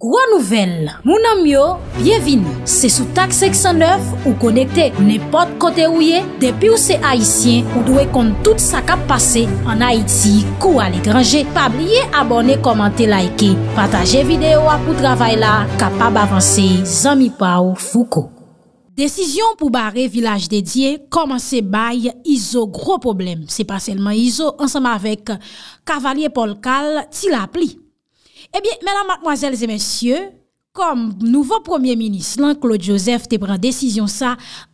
Gwa nouvel, mounan myo, byevini, se sou tak 609 ou konekte ou ne pot kote ouye, depi ou se haisyen ou dwe kont tout sa kap pase an Haiti kou al e grange, pa blye abone komante laike, pataje videyo apou travay la, kapab avanse zami pa ou fouko. Desisyon pou bare vilaj dedye, koman se baye, izo gro problem. Se pa selman izo, ansama vek kavalyè Polkal, ti la pli. Eh bien, mesdames, mademoiselles et messieurs, Kom nouvo premier minis lan, Claude Joseph te pren desisyon sa,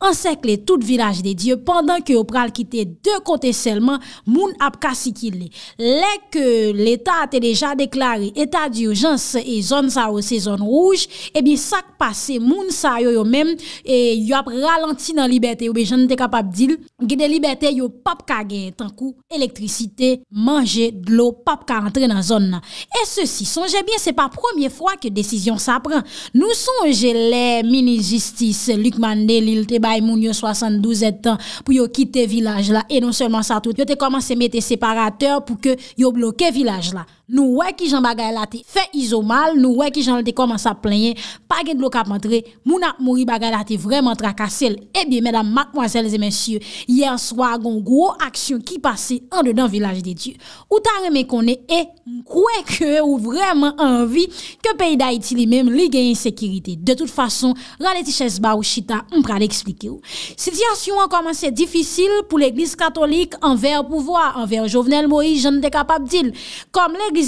ensekle tout vilaj de Diyo pandan ke yo pral kite de konte selman, moun ap ka sikile. Lè ke l'Etat te deja deklari etat di oujans e zon sa ou se zon rouge, ebi eh sak pase moun sa yo yo men e yo ap ralanti nan Liberté ou be jan te kapap dil, gede Liberté yo pap ka gen, tankou elektrisite, manje, dlo pap ka entre nan zon nan. E se si, sonje bin, se pa premier fwa ke desisyon sa ap Nou son jelè mini-justis Likman Delil te bay moun yo 72 etan Pou yo kite vilaj la E non selman sa tout Yo te komanse mette separateur Pou ke yo bloke vilaj la Nou wè ki jan bagay late fè izomal, nou wè ki jan late koman sa plenye, pa gen blok apantre, mou na mouri bagay late vreman trakasele. Ebi, eh mèdam, mkwansèl, zè mèsyè, yè swa gon gwo aksyon ki pase an de dan vilaj de Diyo. Ou ta remè konè e eh, mkwè kè ou vreman anvi ke peyi da itili mèm li gen yon sekirite. De tout fason, ralè ti chè sba ou chita, mpran e eksplike ou. Sityasyon an koman se difisil pou l'Eglise Katolik an vè an pouvoi, an vè an jovenel mwoyi jan te kapap dil.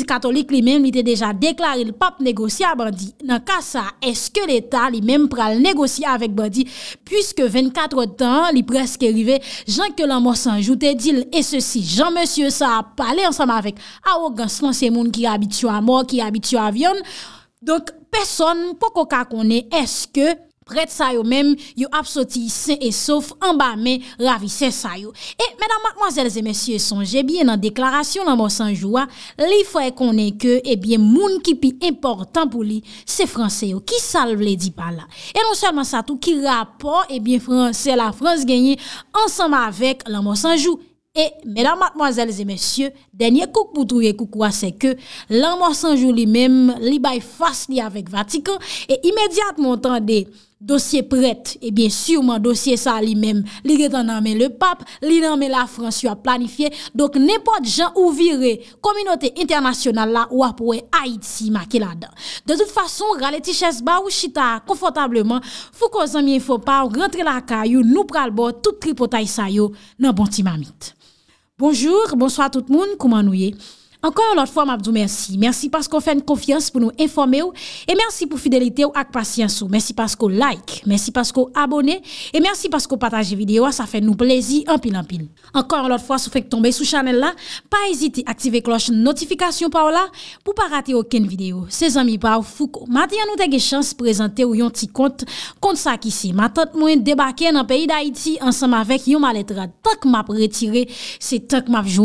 Katolik li men li te deja deklari li pap negosya bandi. Nan ka sa eske l'Etat li men pral negosya avèk bandi. Piske 24 tan li preske rive, jan ke la mò sanjoute, dil e se si jan mòsye sa ap pale ansam avèk a ou gans lan se moun ki abityo a mò, ki abityo avyon. Donk, peson pou koka kone eske Fret sa yo menm, yo apsoti se e sof, an ba men, ravi se sa yo. E menan matmazelze mesye sonje, biye nan deklarasyon lan monsanjouwa, li fwe konen ke, e eh bie moun ki pi importan pou li, se franseyo, ki sal vle di pala. E non selman sa tou ki rapor, e eh bie franse la franse genye, ansanma avek lan monsanjou. E menan matmazelze mesye, denye kouk pou touye koukouwa, se ke, lan monsanjou li menm, li bay fwas li avek vatikan, e imediat montan dek, Dosye prete, e bien surman dosye sa li menm, li reten nanmen le pap, li nanmen la frans yo a planifiye, dok nepot jan ou vire, kominote internasyonal la ou apwe Haiti ma ke la dan. De tout fason, rale tiches ba ou chita, konfotableman, fou ko zanmye fopaw, rentre la kayo, nou pral bo, tout tripotay sayo, nan bon ti mamit. Bonjour, bonsoit tout moun, kouman nou ye? Ankon an lot fwa mabdou mersi. Mersi paskou fèn konfians pou nou informe ou. E mersi pou fidelite ou ak pasyans ou. Mersi paskou like. Mersi paskou abone. E mersi paskou pataje videyo. Sa fè nou plezi anpil anpil. Ankon an lot fwa sou fèk tombe sou chanel la. Pa ezite aktive kloche notifikasyon pa ou la. Pou pa rate ou ken videyo. Se zami pa ou fuko. Mati an nou tege chans prezante ou yon ti kont. Kont sa ki si. Mati an nou tege chans prezante ou yon ti kont. Mati an nou tege chans prezante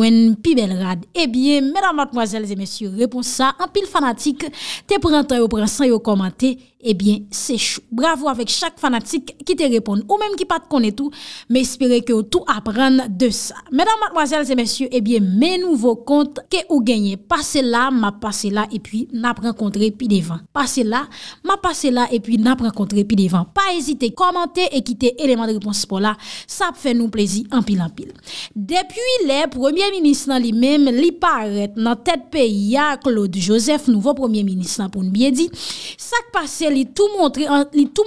ou yon ti kont mademoiselles et messieurs, repons sa, an pil fanatik, te prenta yo prensan yo komante, ebyen, se chou. Bravo avèk chak fanatik ki te repon ou mèm ki pat kone tou, mè espere ke yo tou apren de sa. Mèdame, mademoiselles et messieurs, ebyen, eh mè nouvo kont ke ou genye. Pase la, ma pase la, e pwi, nap renkontre pi devan. Pase la, ma pase la, e pwi, nap renkontre pi devan. Pa ezite komante e kite eleman de repons pou la, sa pfe nou plezi an pil an pil. Depi lè, premier ministre nan li mèm, li paret nan tet pe ya Claude Joseph, nouvo premier ministre nan poun miye di, sak pase li tout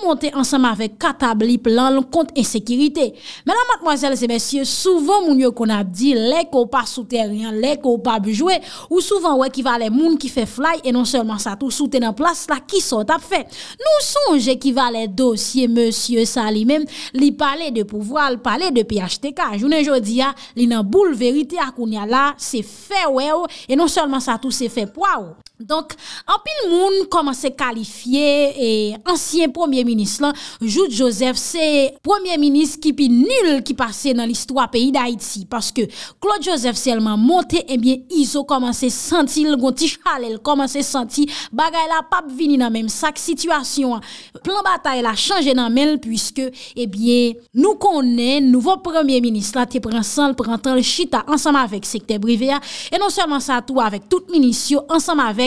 monte ansama vek katabli plan loun kont e sekirite. Mè nan, mademoiselles et messieurs, souvan moun yo kon ap di, lèk ou pa soute rien, lèk ou pa boujouè, ou souvan wè ki va lè moun ki fè flay, e non sèlman sa tou soute nan plas la ki sot ap fè. Nou son jè ki va lè dosye monsieur sa li mèm, li pale de pouvoal, pale de pHTK. Jounen jò di ya, li nan boule verite akoun ya la, se fè wè yo Et non seulement ça a tousé fait poivre... Donk, apil moun koman se kalifiye E ansyen premier minis la Joute Joseph se premier minis Ki pi nil ki pase nan listwa peyi da Haiti Paske Claude Joseph se elman monte Ebyen eh Iso koman se senti Le gonti chalel koman se senti Bagay la pap vini nan menm sak Situasyon plan bata el a chanje nan menm Piske ebyen eh nou konen Nouvo premier minis la Te prensan l prentan l chita Ansama vek sekte briveya E non seman sa tou avèk tout minisyon Ansama vek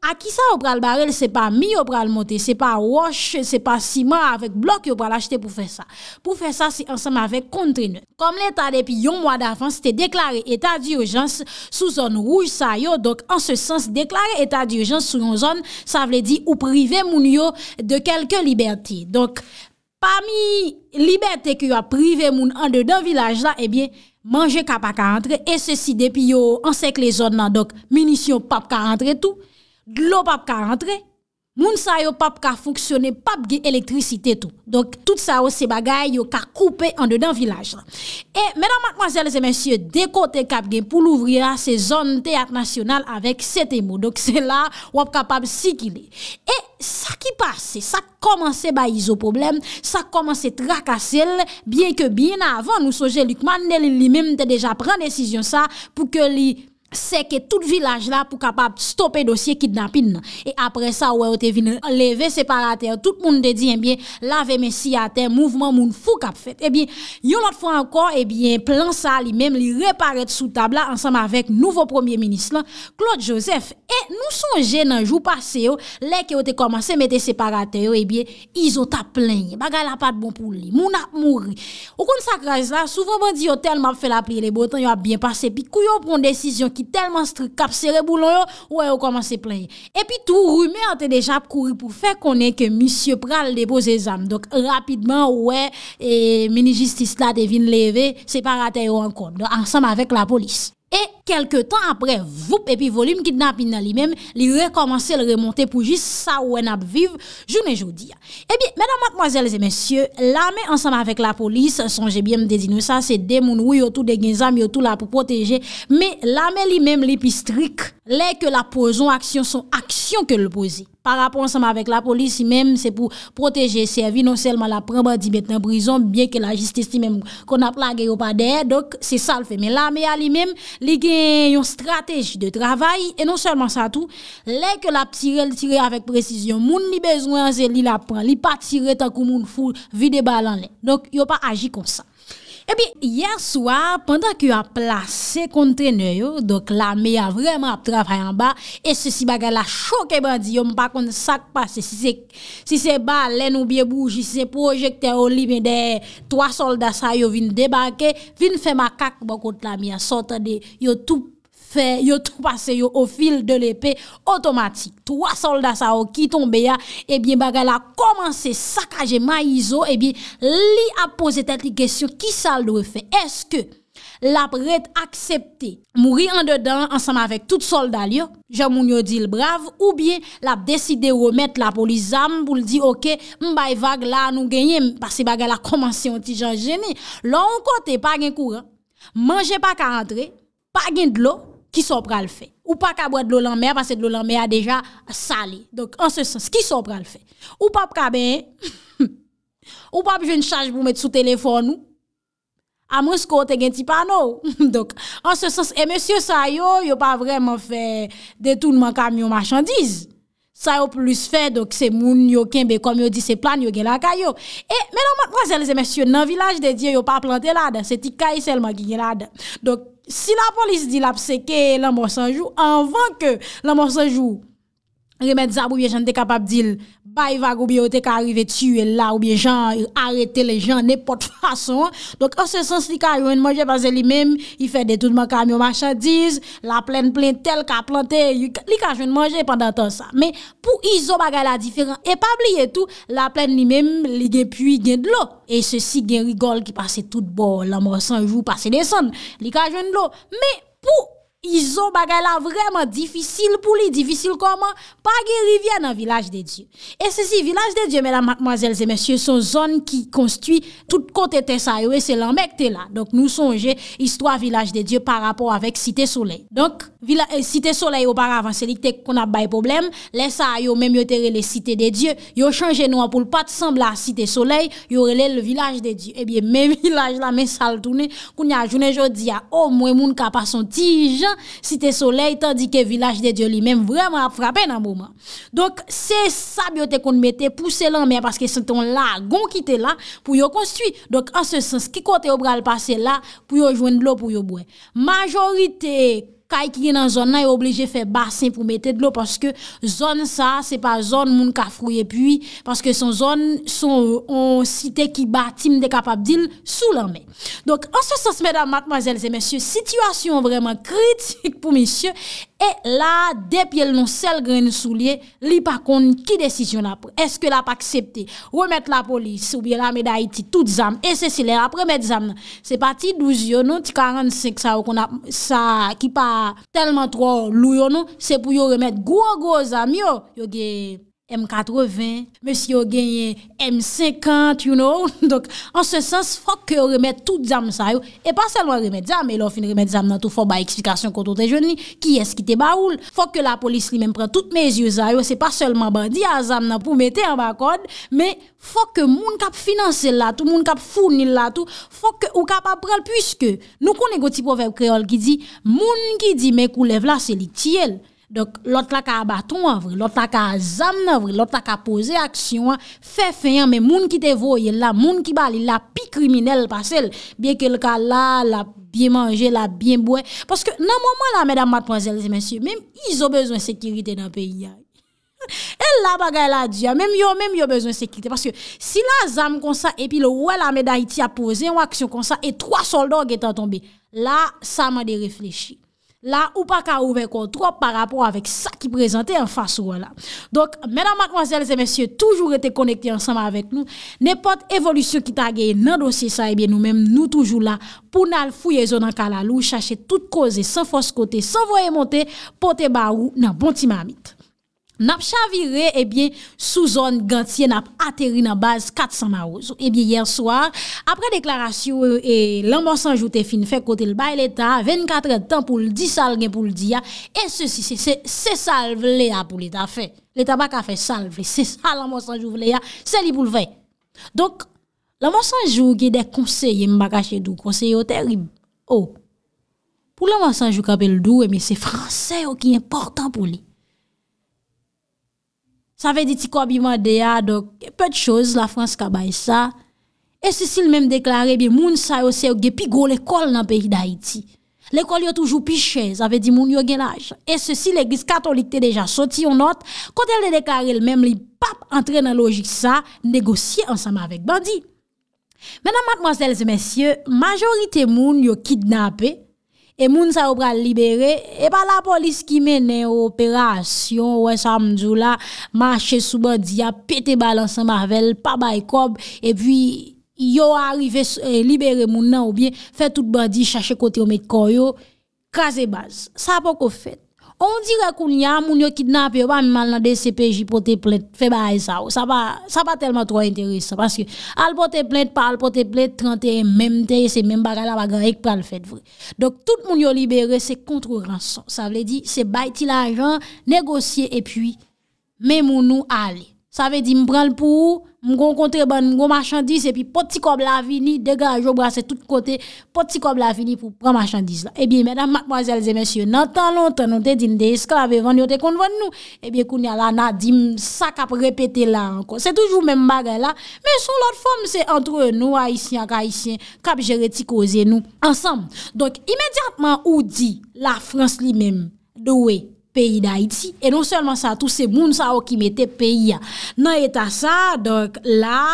Aki sa ou pral barel, se pa mi ou pral mote, se pa wash, se pa siman avèk blok yo pral achete pou fè sa. Pou fè sa, se ansem avèk kontre nou. Kom lè ta depi yon mwa davan, se te deklare etat di urjans sou zon roug sa yo. Dok, an se sens, deklare etat di urjans sou yon zon, sa vle di ou prive moun yo de kelke liberté. Dok, pa mi liberté ki yo prive moun an de dan vilaj la, ebyen, manje kapa ka antre. E se si depi yo ansek le zon nan, dok, munisyon pap ka antre tout. Glo pap ka rentre, moun sa yo pap ka foksyone, pap ge elektrisite tou. Donk tout sa yo se bagay yo ka koupe an e, de dan vilajan. E menan matmazel zemensye dekote kap gen pou louvri a se zon teat nasyonal avèk sete mou. Donk se la wap kapap si ki de. E sa ki pase, sa komanse bayi zo problem, sa komanse trakase l, bien ke bien avan ou soje likman nel li mim te deja pren desisyon sa pou ke li... seke tout vilaj la pou kapap stoppe dosye kidnapin nan. E apre sa oue ote vine leve separater tout moun de di enbyen eh lave mesi ate mouvman moun fou kap fet. Ebyen, eh yon lot fwa anko, ebyen plan sa li mem li reparet sou tabla ansam avek nouvo premier minis lan Claude Joseph. E nou son jen nan jou pase oh, yo, leke ote komanse mete separater yo, ebyen izo ta plenye. Bagay la pat bon pou li. Moun ap mouri. O kon sakraj la souven ban di yo tel map fe la pli le botan yo ap bien pase. Pi kou yo pon desisyon ki telman stre kapsere boulon yo, wè ou koman se playe. E pi tou rume an te deja pkouri pou fè konen ke misye pral de boze zanm. Dok rapidman, wè, e, meni jistis la devine leve, se parate yo an kon, ansanm avèk la polis. E, kelke tan apre voup epi volim ki napina li mem li rekomansel remonte pou jis sa ou en ap viv jounen joudiya. Ebyen, menan matmoazelze mensyo, lame ansama avèk la polis, sonje bie mde zinousa se demoun wou yotou de genzam yotou la pou proteje, me lame li mem li pi strik, le ke la pozon aksyon son aksyon ke lopozi. Par apon ansama avèk la polis, si mem se pou proteje se vi nonselman la premba di beten brison, bie ke la jistist si mem kon ap la geyo pa der, dok se sal fe. Me lame a li mem, li ki yon strateji de travay e non selman sa tou le ke la ptirel tire avèk prezisyon moun li bezwen zè li la pran li pa tire takou moun ful vide balan le yon pa aji konsa Ebi, yerswa, pandan ki yo a plase kontene yo, dok bon, la mi a vreman ap trafayan ba, e sisi baga la choke bandi, yo mpakon sakpase, si se ba, lè nou biye bouji, si se projekte o libe de, toa solda sa yo vin debanke, vin fe makak bako tla mi a sota de, yo tou, Fè yo tou pase yo ou fil de l'epè Otomatik Troa solda sa ou oh, ki tombe ya Ebyen eh bagal a komanse sakaje ma izo Ebyen eh li ap pose tèt li gèsyon Ki saldou e fè Eske la prete aksepte Mouri an dedan ansanm avèk tout solda li yo Jamoun yo di l'brav Ou byen la ap deside remèt la polizam Poul di ok Mbay vag la nou genye Pase bagal a komanse yon ti jan genye Lò an kote pa gen kouran Mange pa ka antre Pa gen dlo qui sont le fait ou pas qu'à boire de l'eau en mer parce que de l'eau en mer a déjà salé donc en ce sens qui sont le fait ou pas qu'à ben, ou pas une charge pour mettre sous téléphone ou à moins qu'on ait un petit panneau donc en ce sens et monsieur ça yo a pas vraiment fait détournement camion marchandise ça yo plus fait donc c'est moun yo kembe comme yo dit c'est plan yo gen la kayo et mesdames mademoiselles et monsieur, dans le village de Dieu yo pas planté là-dedans c'est tika seulement qui gen là-dedans donc Si la polis di lap, se ke la monsan jou, anvan ke la monsan jou. remèd zab oubyè jan te kapap dil, bay vag oubyè ou te ka arrive tu, e la oubyè jan, e arete le jan, nepot fason, donk an se sens li ka yon manje pase li mèm, i fè de tout man kamyon machadiz, la plèn plèn tel ka plante, li ka yon manje pandantan sa, mè pou izo bagay la diferan, e pabli etou, la plèn li mèm, li gen pui gen dlo, e se si gen rigol ki pase tout bo, la mò sanjou pase deson, li ka jwen dlo, mè pou izo, I zo bagay la vreman difisil pou li, difisil koman, pa ge rivyen nan Vilaj de Diyo. E se si, Vilaj de Diyo, mèdame, mwazèlze, mèsyè, son zon ki konstuit tout kote te sa yo e se lanmèk te la. Donk nou sonje, istwa Vilaj de Diyo par rapport avèk Site Soleil. Donk, Site euh, Soleil ou par avans, elik te kon ap bay problem, lè sa yo mèmyotere le Site de Diyo, yo chanje nou apoul pat, sanbla Site Soleil, yo rele le Vilaj de Diyo. Ebyè, eh mè Vilaj la, mè sal toune, koun ya jounè jò diya, o mwè moun ka pa son tijan, Si te soley Tandik e vilaj de diyo li menm vreman a frape nan mouman Donk se sa biote kon mette Pouse lan men Paske se ton la gon ki te la Pou yo konsti Donk an se sens ki kote yo bral pase la Pou yo jwen lo pou yo bwe Majorite Kay ki gen nan zon nan e obleje fe basen pou mette dlo paske zon sa se pa zon moun ka frouye pi paske son zon son site ki batim dekapab din sou lan men. Donk ansosans mèdame, mademoiselles et messieurs, situasyon vreman kritik pou messieurs E la depye l non sel gren sou liye, li pa kon ki desisyon apre? Eske la pa aksepte remet la polis ou biye la meday ti tout zam? E se si le apre med zam nan? Se pati 12 yon nou, ti 45 sa ou kon ap, sa ki pa telman 3 ou lou yon nou, se pou yo remet gwo gwo zam yo, yo ge... M-80, M-50, you know. En se sens, fok ke remet tout jam sa yo. E pa selwa remet jam, e lò fin remet jam nan tou. Fok ba eksplikasyon kontote jouni, ki eskite ba oul. Fok ke la polis li men pren tout me yez a yo. Se pa selman bandi a zam nan pou mette a bakod. Me fok ke moun kap finanse lato, moun kap founil lato. Fok ke ou kap ap pral, pwiske nou konen goti proverb kreol ki di, moun ki di me koulev la seli tiyel. Donk lot la ka abaton wavre, lot la ka zam wavre, lot la ka pose aksyon wavre, fe fe yon men moun ki te voye la, moun ki bali la, pi kriminel pa sel, biye ke lka la, la biye manje, la biye mbouye. Paske nan mouman la, medan mat pon zelzi mensye, menm yon yo bezon sekirite nan pe yon. El la bagay la diya, menm yo, menm yo bezon sekirite. Paske si la zam kon sa, epi l wè la medan iti a pose yon aksyon kon sa, etroa soldo gwen tan tombe, la sa man de reflechi. La ou pa ka oube kon, trok pa rapor avek sa ki prezante an fa sou wala. Donk, menan, makwazel, zemesye, toujou rete konekte ansama avek nou, nepot evolusyon ki ta geye nan dosye sa, ebyen eh nou menm nou toujou la, pou nal fouye zo nan kalalou, chache tout koze, san fos kote, san voye monte, pote ba ou nan bonti mamit. Nap chavire, ebyen, eh souzon gantye nap ateri nan base 400 maouz. Ebyen, yersoar, apre deklarasyon, l'anmonsanjou te fin fe kote l'bay leta, 24 etan pou l'di sal gen pou l'di ya, e se si se sal vle ya pou l'eta fe. L'eta baka fe sal vle, se sal l'anmonsanjou vle ya, se li pou l've. Donk, l'anmonsanjou gen dek konseye mbaka chedou, konseye o terib. Ou, pou l'anmonsanjou kapel dou, ebyen, se franseyo ki important pou li. Sa ve diti kwa bivande ya, ah, do ke pe t'chose la Frans kabaye sa. E sisi l mèm deklare bi moun sa yo se yo gepi go l ekol nan peyi da iti. L ekol yo toujou pi chez, ave di moun yo genaj. E sisi l eglis katolik te deja soti yon not, kontel de deklare l mèm li pap entre nan logik sa, negosye ansama vek bandi. Mènan matmoazelze mèsyè, majorite moun yo kidnapè, E moun sa ou pral libere, e pa la polis ki mene operasyon, wè sa mdjou la, manche sou bandi ya, pete balansan mavel, pa bay kob, e pi yo a e, libere moun nan ou biye, fè tout bandi, chache kote ou me koyo, kaze baz, sa pou kou fèt. On dirakoun ya moun yo kidnap yo pa mi mal nan de CPJ pote plet feba a esa ou. Sa pa telman tro interesse. Parce que al pote plet pa al pote plet 31 menmte se menm bagay la bagay ek pal fet vre. Dok tout moun yo libere se kontro ranso. Sa vle di se bay ti la jan, negosye e pi me moun nou ale. ça veut dire m'prend le pour m'gon contrebande m'gon marchandise et puis petit comme la vini dégage au bras tout côté petit comme la vini pour prendre marchandise là eh bien mesdames mademoiselles et messieurs dans tant longtemps nous te dit des esclaves vendre te kon nous eh bien qu'on y a là na dim ça cap répété là encore c'est toujours même bagarre là mais sur l'autre forme c'est entre nous haïtiens haïtiens cap gérer ti nous ensemble donc immédiatement ou dit la France lui-même doué peyi da iti. E non selman sa tout se moun sa o ki mete peyi ya. Nan eta sa, dok la...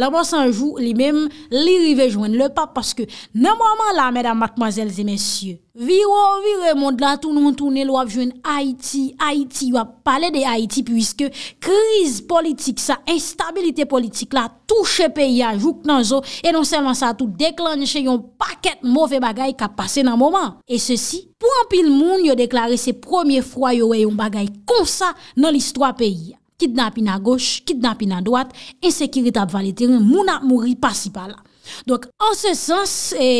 La monsan jou li mem li rive jwen le pa Paske nan mwaman la mèdam matmazèl zè mèsyè Viro vire moun la tou nou moun tou nel wap jwen Haiti Haiti wap pale de Haiti Piske kriz politik sa, instabilite politik la Touche peyi non a jouk nan zo E non seman sa tout deklan che yon paket mwove bagay ka pase nan mwoman E se si, pwampil moun yo deklare se premier fwa yo wey yon bagay Konsa nan listwa peyi a kit napi na goch, kit napi na doat, ensekirit ap valitir, mou na mouri pasi pa la. Donc, an se sens,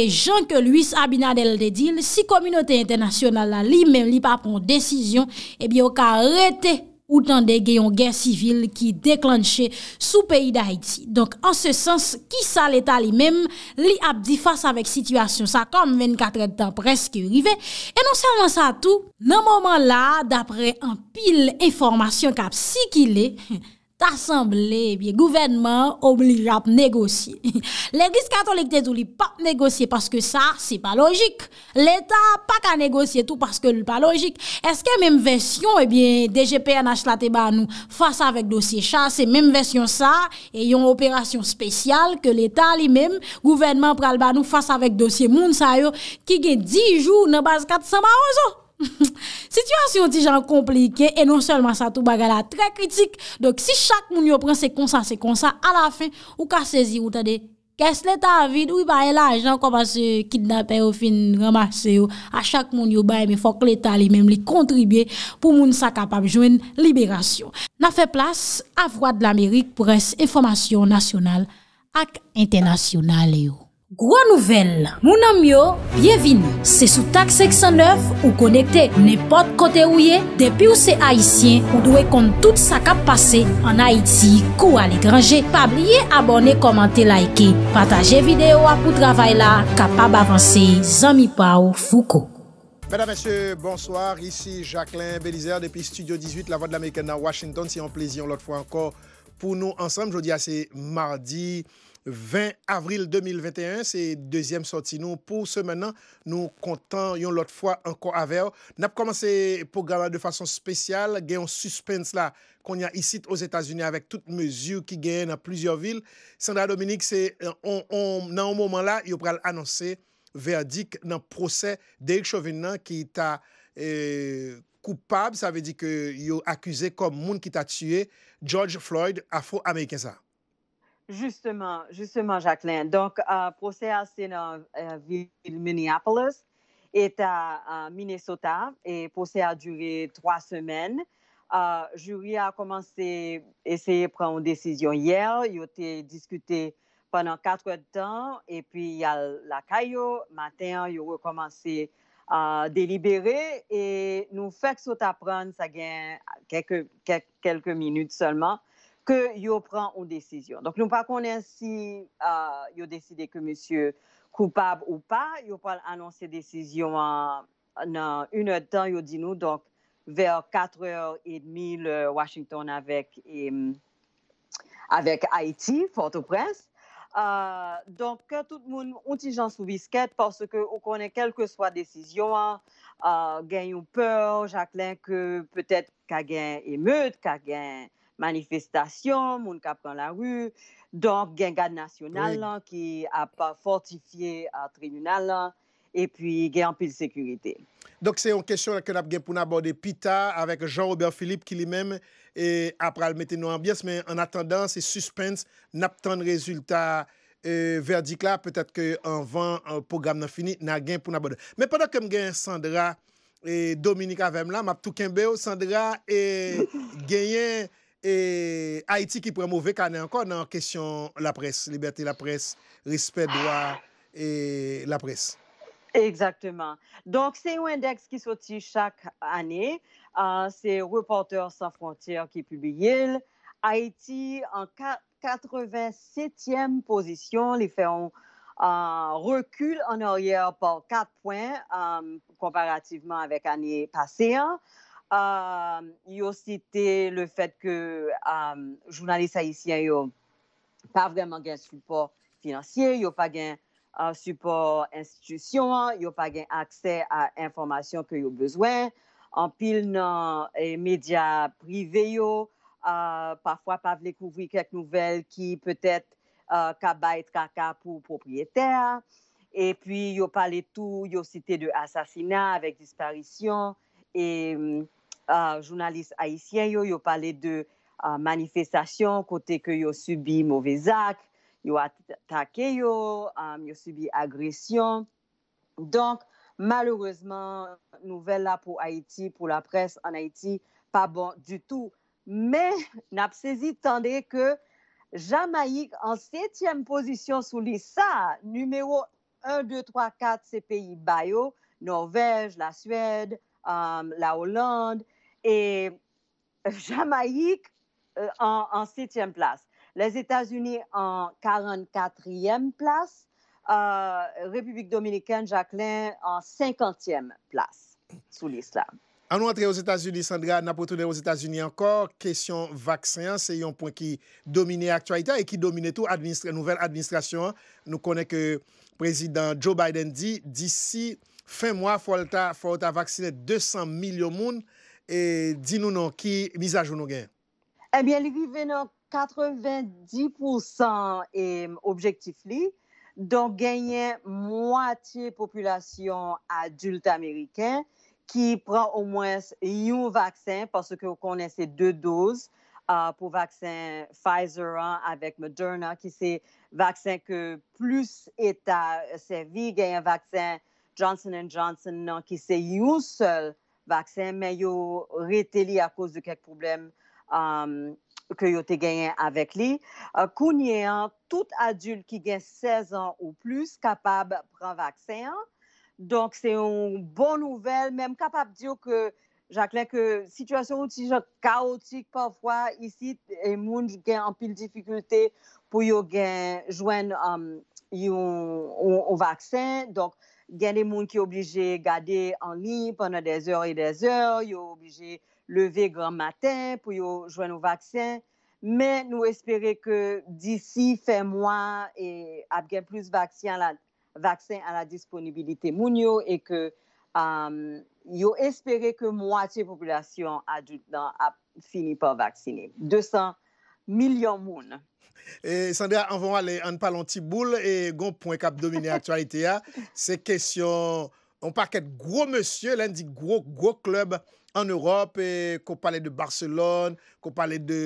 Jean-Claude Louis Abinadel de Dille, si kominote internasyonal la li, men li pa pon desisyon, ebi eh yo ka rete ou tan de geyon gen sivil ki deklanche sou peyi da Haiti. Donk an se sens, ki sa l'Etat li mem, li ap di fasa vek situasyon sa, kon 24 etan preske rive. E non se an lan sa tou, nan moman la, dapre an pil informasyon kap si ki le, tasemble, ebyen, eh gouvenman ob li rap negosye. L'Eglise katholik te tou li pa negosye, paske sa, se pa logik. L'Etat pa ka negosye tou, paske li pa logik. Eske mèm vèsyon, ebyen, eh DGPN achlate ba nou, fasa vek dosye chase, mèm vèsyon sa, e yon operasyon spesyal, ke l'Etat li mèm, gouvenman pral ba nou, fasa vek dosye moun sa yo, ki gen di jou nan baz kat sa ba ozo. Sityasyon ti jan komplike, e non selman sa tou bagala tre kritik, dok si chak moun yo pren se konsa se konsa, a la fin, ou ka sezi ou tade, kes leta vide, ou ba elaj nan komase kidnapè ou fin ramase yo, a chak moun yo baye, me fok leta li menm li kontribye, pou moun sa kapab jwen liberasyon. Na fe plas, avwa de l'Amerik, pres, informasyon nasyonal ak internasyonale yo. Gwa nouvel, mounan myo, bienvin, se sou tak 609 ou konekte nepot kote ou ye, depi ou se Haitien ou dwe kont tout sa kap pase, an Haiti, kou ale grange, pa blye abone, komante, laike, pataje videyo apou travay la, kapab avanse, zami pa ou fouko. Bèda mèsyè, bonsoir, isi Jacqueline Belizer, depi Studio 18, la Voix de l'Américaine na Washington, si an plézion lotfou anko pou nou ansem, jodi a se mardi, 20 avril 2021, se dezyem sorti nou pou se menan nou kontan yon lot fwa anko aver. Nap komanse programman de fason spesyal, gen yon suspens la kon yon isit os Etats-Unis avek tout mezyou ki gen yon a plusieurs vil. Sandra Dominic, se nan euh, ou mouman la, yon pral anonse verdik nan proses de Yves Chauvin nan ki euh, ta koupab, sa ve di ke yon akuse kom moun ki ta tue, George Floyd, Afro-Amerikansa. Justement, justement, Jacqueline. Donc, le euh, procès dans la euh, ville Minneapolis est à, Minnesota et procès a duré trois semaines. Euh, jury a commencé à essayer de prendre une décision hier. Il a été discuté pendant quatre heures de temps et puis il y a la CAIO. Matin, il a recommencé à euh, délibérer et nous faisons que ça gagne quelques, quelques minutes seulement que yo prend une décision. Donc, nous pas connaissons si euh, yo décidé que monsieur coupable ou pas, yo pas annoncer décision dans une heure de temps, yo dit nous, donc, vers 4h30, le Washington avec, hum, avec Haïti, Fort-au-Prince. Euh, donc, euh, tout le monde, on petit gens sous bisquette parce que on connaît quelle que soit décision, hein. euh, gagne ou peur, Jacqueline, que peut-être qu'il y a émeute, qu'il y Manifestation, moun kap dans la rue, donc gen gade qui a pas ki ap tribunal et puis gen anpil sécurité donc c'est yon question que nap pour pou aborder pita avec Jean-Robert Philippe qui lui-même ap pral mette nou une mais en attendant se suspense nous tan rezultat Euh, verdict là peut-être que en van, programme program fini, nan gen pou nan Mais pendant que kem Sandra et Dominique vem la, map tou Sandra et genyen Et Haïti qui prend mauvais canet encore dans la question la presse, liberté la presse, respect droit et la presse. Exactement. Donc, c'est un index qui sortit chaque année. Euh, c'est Reporters sans frontières qui publie. Haïti en 87e position, les fait un euh, recul en arrière par 4 points euh, comparativement avec l'année passée. Hein euh, yo cité le fait que euh, journalistes haïtiens n'ont pas vraiment gain support financier, yo pas gain euh, support institution, n'ont pas gain accès à information que ont besoin. En pile dans les médias privés yo, uh, parfois pas découvrir quelques nouvelles qui peut-être uh, être caca pour propriétaire. Et puis, yo parlé tout, yo cité de assassinat avec disparition et hum, euh, journalistes haïtien, ils yo parlé de euh, manifestations côté que yo subi mauvais actes, ont attaqué ils euh, ont subi agression. Donc, malheureusement, nouvelle là pour Haïti, pour la presse en Haïti, pas bon du tout. Mais, n'a saisi, que Jamaïque en septième position sous l'ISA, numéro 1, 2, 3, 4, c'est pays Bayo, Norvège, la Suède, la Hollande, et Jamaïque euh, en, en, 7e place. Les États-Unis en 44e place. Euh, République dominicaine, Jacqueline, en 50e place sous l'islam. À nous aux états états unis Sandra, na pas retourné états états unis encore. Question vaccin, c'est un point qui domine l'actualité et qui domine tout. nouvelle administration. Nous connaissons que le président Joe Biden dit d'ici fin mois, il faut vacciner 200 de monde et dis-nous non, qui mise à jour nous gains? Eh bien, les dans 90% et objectif li, donc gagner moitié population adulte américain qui prend au moins un vaccin parce que connaît ces deux doses pour euh, pour vaccin Pfizer avec Moderna qui c'est vaccin que plus États servi, gagne un vaccin Johnson Johnson non, qui c'est un seul vaccin ils yo rete li a cause de quelques problèmes um, que ke yo te genyen avek li. Euh, hein, tout adulte qui a 16 ans ou plus capable pran vaccin. Hein. Donc c'est une bonne bon Même capable kapab diyo que Jacqueline, que situation ou ti parfois kaotik pafwa, isi moun gen an difficulté difikulte pou yo gen jwen um, yon il y a des gens qui sont obligés de garder en ligne pendant des heures et des heures, ils sont obligés de lever grand matin pour joindre au vaccins. Mais nous espérons que d'ici fin mois, et y plus de vaccins à la, vaccin à la disponibilité mounio et que nous yo que moitié population adulte a fini par vacciner. 200 millions de monde E sande an van wale an palon ti boule e gon pouen kap domine aktualite ya. Se kesyon, an pa ket gro monsye, lendi gro, gro klub an Europe, e ko pale de Barcelone, ko pale de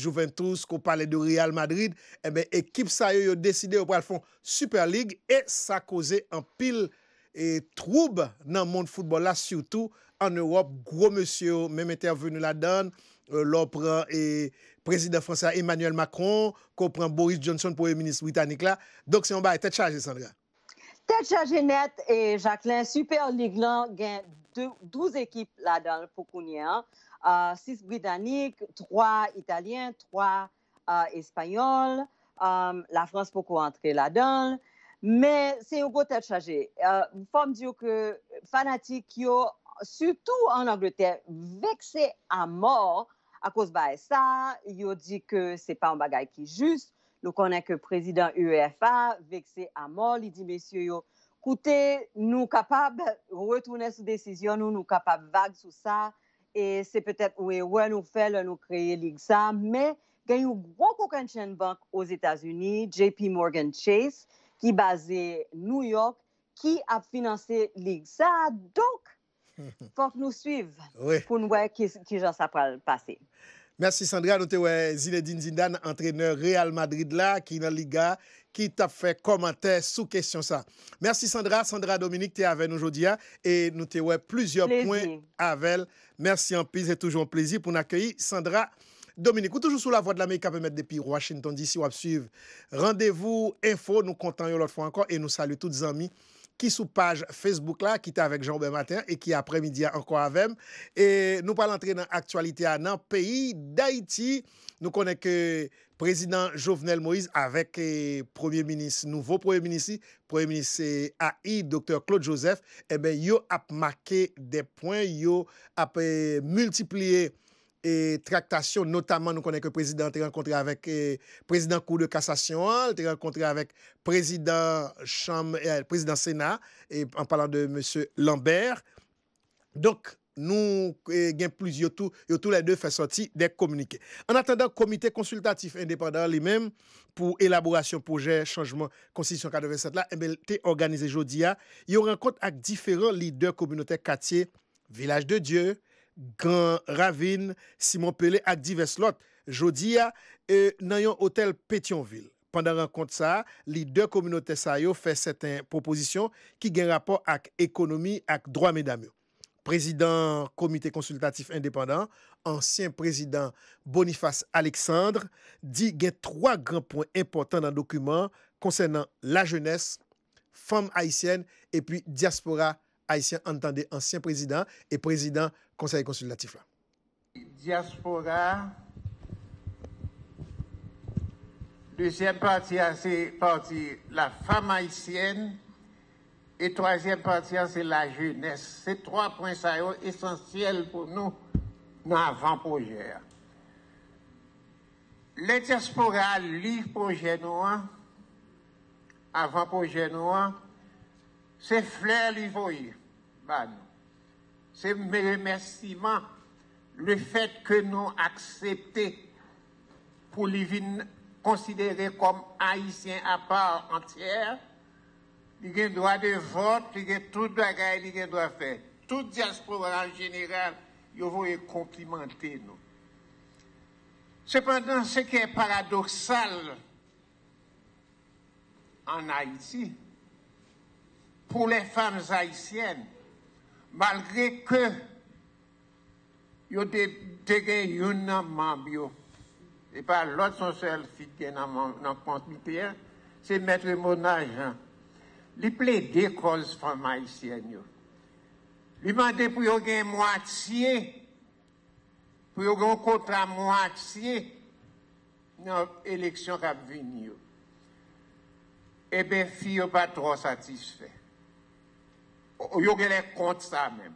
Juventus, ko pale de Real Madrid, e eh be ekip sa yo yo deside yo pral fon Super League, e sa koze an pil e troub nan moun futbol la sutou an Europe, gro monsye yo, menmete a venu la danne, Euh, l'opre et président français Emmanuel Macron, qu'on Boris Johnson, le ministre britannique là. Donc, c'est un bail tête chargée, Sandra. Tête chargée net et Jacqueline, Super League là, gagne 12 équipes là-dedans pour Kounia. 6 hein. euh, britanniques, 3 italiens, 3 euh, espagnols. la France pour qu'on entre là-dedans. Mais c'est un gros tête chargée. Forme faut dire que fanatiques, surtout en Angleterre, vexés à mort à cause de bah, ça, il dit que ce n'est pas un bagage qui est juste. Nous connaissons que le président UEFA, vexé à mort, il dit, messieurs, écoutez, nous sommes capables de retourner sur décision, nous sommes capables de vague sur ça. Et c'est peut-être, oui, ouais nous faisons, nous créons l'IGSA, Mais il y a une banque aux États-Unis, JP Morgan Chase, qui est à New York, qui a financé l'IGSA. Donc, Fok nou suiv pou nou wè kis ki jan sa pral pase. Mersi Sandra, nou te wè Zinedine Zindane, antreneur Real Madrid la, ki nan liga, ki tap fè komante sou kesyon sa. Mersi Sandra, Sandra Dominique te avè nou jodi ya, e nou te wè plusieurs pwen avèl. Mersi anpise, toujou anpise pou nou akyeyi. Sandra Dominique, ou toujou sou la vòd la mei kape mèd depi Washington DC, wap suiv. Rendez-vous, info, nou kontan yon lot fò ankon, e nou salu tout zami. ki sou page Facebook la, ki te avek Jean-Roubaix Matin, e ki apremidia anko avem. E nou palantre nan aktualite anan, peyi d'Haïti, nou konen ke prezident Jovenel Moïse avek nouvo e, premier ministri, premier ministri A.I. Dr. Claude Joseph, e ben yo ap make de point, yo ap e, multiplie e traktasyon, notaman nou konen ke prezident te renkontre avèk e, prezident kou de kassasyon, te renkontre avèk prezident chanm e, prezident senat, e, en palan de monsie Lambert donk nou gen plouz yotou la de fè soti de kommunike an atendan komite konsultatif indépendant li mèm pou elaborasyon proje, chanjman, konsisyon kadeve la MLT eh organize jodi ya yon renkont ak diferon lider komunotè katye, vilaj de dieu gen Ravin, Simon Pele ak divers lot jodi ya e nan yon hotel Petionville. Panda renkont sa, li de kominote sa yo fe seten proposisyon ki gen rapor ak ekonomi ak drwa medam yo. Prezident Komite Konsultatif Independant, ansyen prezident Boniface Alexandre, di gen troa granpon important nan dokumen konsen nan la jenes, fom haisyen, epi diaspora haisyen, antande ansyen prezident, e prezident conseil consultatif là. Diaspora, deuxième partie, hein, c'est partie la femme haïtienne, et troisième partie, hein, c'est la jeunesse. Ces trois points sont essentiels pour nous dans l'avant-projet. Hein. Les diaspora, les projet avant projet c'est flair livoyer bah, c'est mes remerciements, le fait que nous acceptions pour les considérés comme haïtiens à part entière, ils ont droit de vote, ils ont tout bagage, ils ont droit de faire. Tout diaspora en général, ils vont complimenter nous. Cependant, ce qui est paradoxal en Haïti, pour les femmes haïtiennes, Malre ke yo te gen yon nan mambyo, e pa lot son sel fit gen nan konspiter, se metre moun ajan, li ple de kol s'fan maïsyen yo. Li mande pou yo gen mwatiye, pou yo gen kontra mwatiye, nan eleksyon kap vini yo. Ebe fi yo pa tro satisfe. Yo gen contre ça même.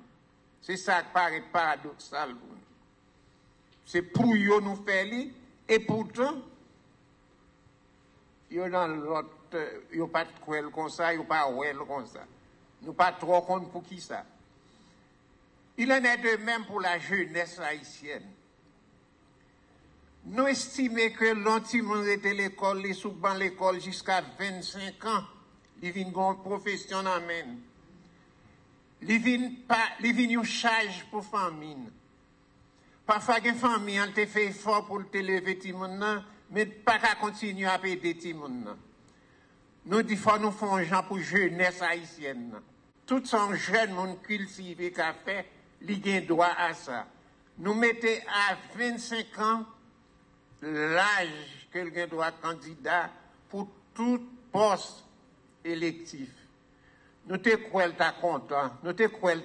C'est ça qui paraît paradoxal pou nou. C'est pour yo nous faire li, Et pourtant, yo nan lot, eh, yo pat kouel kon sa, yo pas quoi kon sa. Nous pas trop kon pou ki ça. Il en est de même pour la jeunesse haïtienne. Nous estimons que l'on était l'école, les sous-ban l'école jusqu'à 25 ans. Ils viennent une profession même. Les vignes chargent pour la famille. Parfois, la ont fait faites efforts pour élever les gens, mais pas continuer à payer les gens. Nous, nous faisons des gens pour la jeunesse haïtienne. Toutes les jeunes qui ont cultivé le café, ils ont droit à ça. Nous mettons à 25 ans l'âge que les gens doivent candidat pour tout poste électif. Nous te croyons content, nous te croyons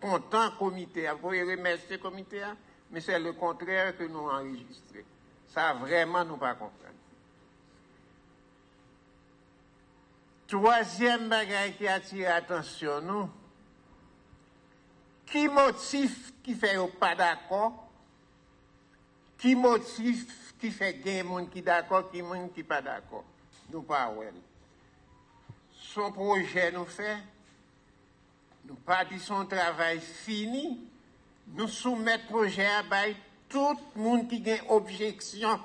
content comité, vous pouvez remercier le comité, hein? mais c'est le contraire que nous enregistrons. Ça vraiment nous pas Troisième bagage qui attire l'attention, nous, qui motif qui fait pas d'accord, qui motif qui fait des monde qui d'accord, qui monde qui pas d'accord. Nous pas ouais son projet nous fait, nous pas dit son travail fini, nous soumettons le projet à tout le monde qui a objection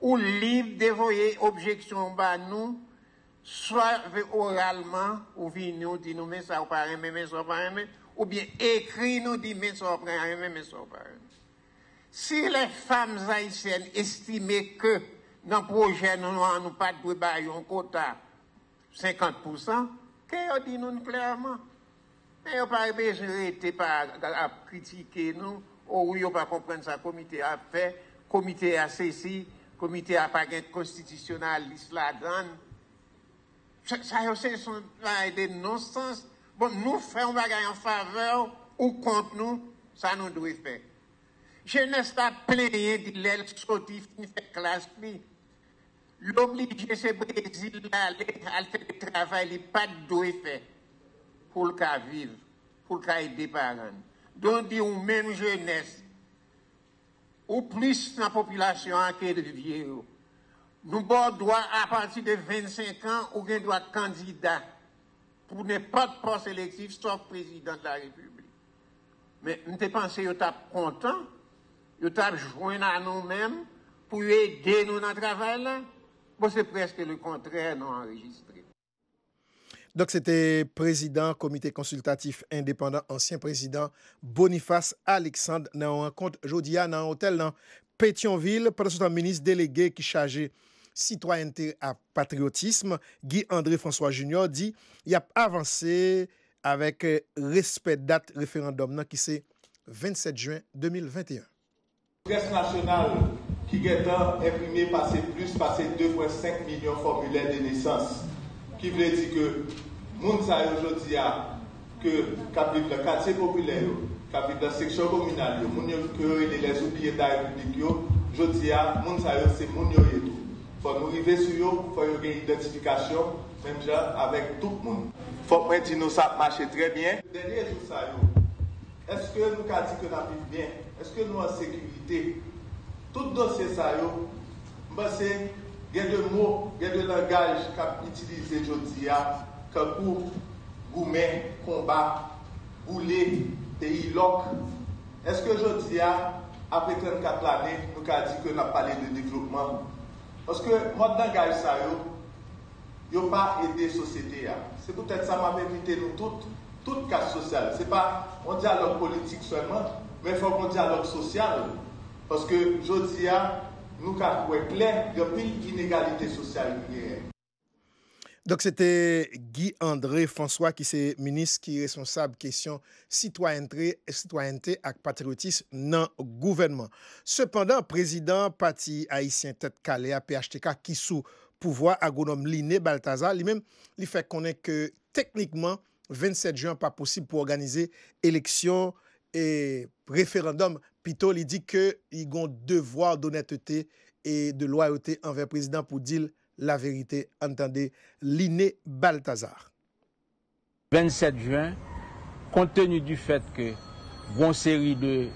ou libre de d'évoyer objection à nous, soit oralement, ou vient nous dit nous, mais ça n'a pas aimer, mais ça n'a pas aimer, ou bien écrit nous dit, mais ça n'a pas aimer, mais ça pas Si les femmes haïtiennes estimaient que dans le projet, nous n'avons pas de un quota, 50%, que ont dit nous clairement. Mais vous pas besoin pas critiquer nous, oh ou ne n'ont pas comprendre ce comité a fait, comité a ceci, comité a pas de constitutionnel, l'Islam. Ça, c'est des non-sens. Bon, nous faisons bagaille en faveur ou contre nous, ça nous doit faire. n'ai pas plein de l'aile sortie, fait classe, L'obligé ce Brésil à aller faire le travail, il pas de fait pour le cas vivre, pour le cas aider parents. Donc, ou même jeunesse, ou plus la population qui Nous avons droit à partir de 25 ans, ou doit droit candidat pour ne pas poste électif, sauf président de la République. Mais nous pensons que sommes contents, nous sommes joints à nous-mêmes pour aider nous dans le travail. pou bon, se preske le kontre nan anregistre. Dok se te prezident komite konsultatif independant, ansyen prezident Boniface Alexandre, nan an kont Jodia nan hotel nan Petionville, patan sou tan menis delege ki chaje sitwoyente a patriotisme, Guy André François Junior di, yap avanse avek respet dat referandom nan ki se 27 juen 2021. Presse nationale, qui est imprimé par ces plus, par 2,5 millions de formulaires de naissance. Qui veut dire que, monde ça aujourd'hui, que, Capitaine le quartier populaire, Capitaine la section communale, que les oubliés de la République, aujourd'hui, monde ça c'est moun et tout. Faut nous arriver sur eux, faut y une identification, même genre, avec tout le monde. Faut que nous ça marche très bien. Dernier jour ça, est-ce que nous avons dit que nous vivons bien? Est-ce que nous en sécurité? Tout dossier ça, c'est il y a des mots, il y a des langages qu'on utilise aujourd'hui pour gourmet, combat, bouler, pays loc. Est-ce que aujourd'hui, après 34 années, nous avons dit que nous parlé de développement Parce que mode langage ça, il a pas aidé la société. C'est peut-être ça m'a évité nous toutes, toute casse sociale. Ce n'est pas un dialogue politique seulement, mais il faut un dialogue social. Pwoske jodi a nou ka kwek lè, yon pil kin egalite sosyal miye. Dok se te Guy André François ki se minis ki responsab kèsyon sitwoyente ak patriotis nan gouvenman. Sependan, prezident pati Haitien Tete Kalea, PHTK ki sou pouvoi, agonom Linné Baltaza, li men li fè konè ke teknikman 27 juan pa posib pou organize eleksyon et référendum pitol il dit que y gon devoir d'honnêteté et de loyauté envers le président pour dire la vérité entendez l'inné Balthazar 27 juin compte tenu du fait que bon série de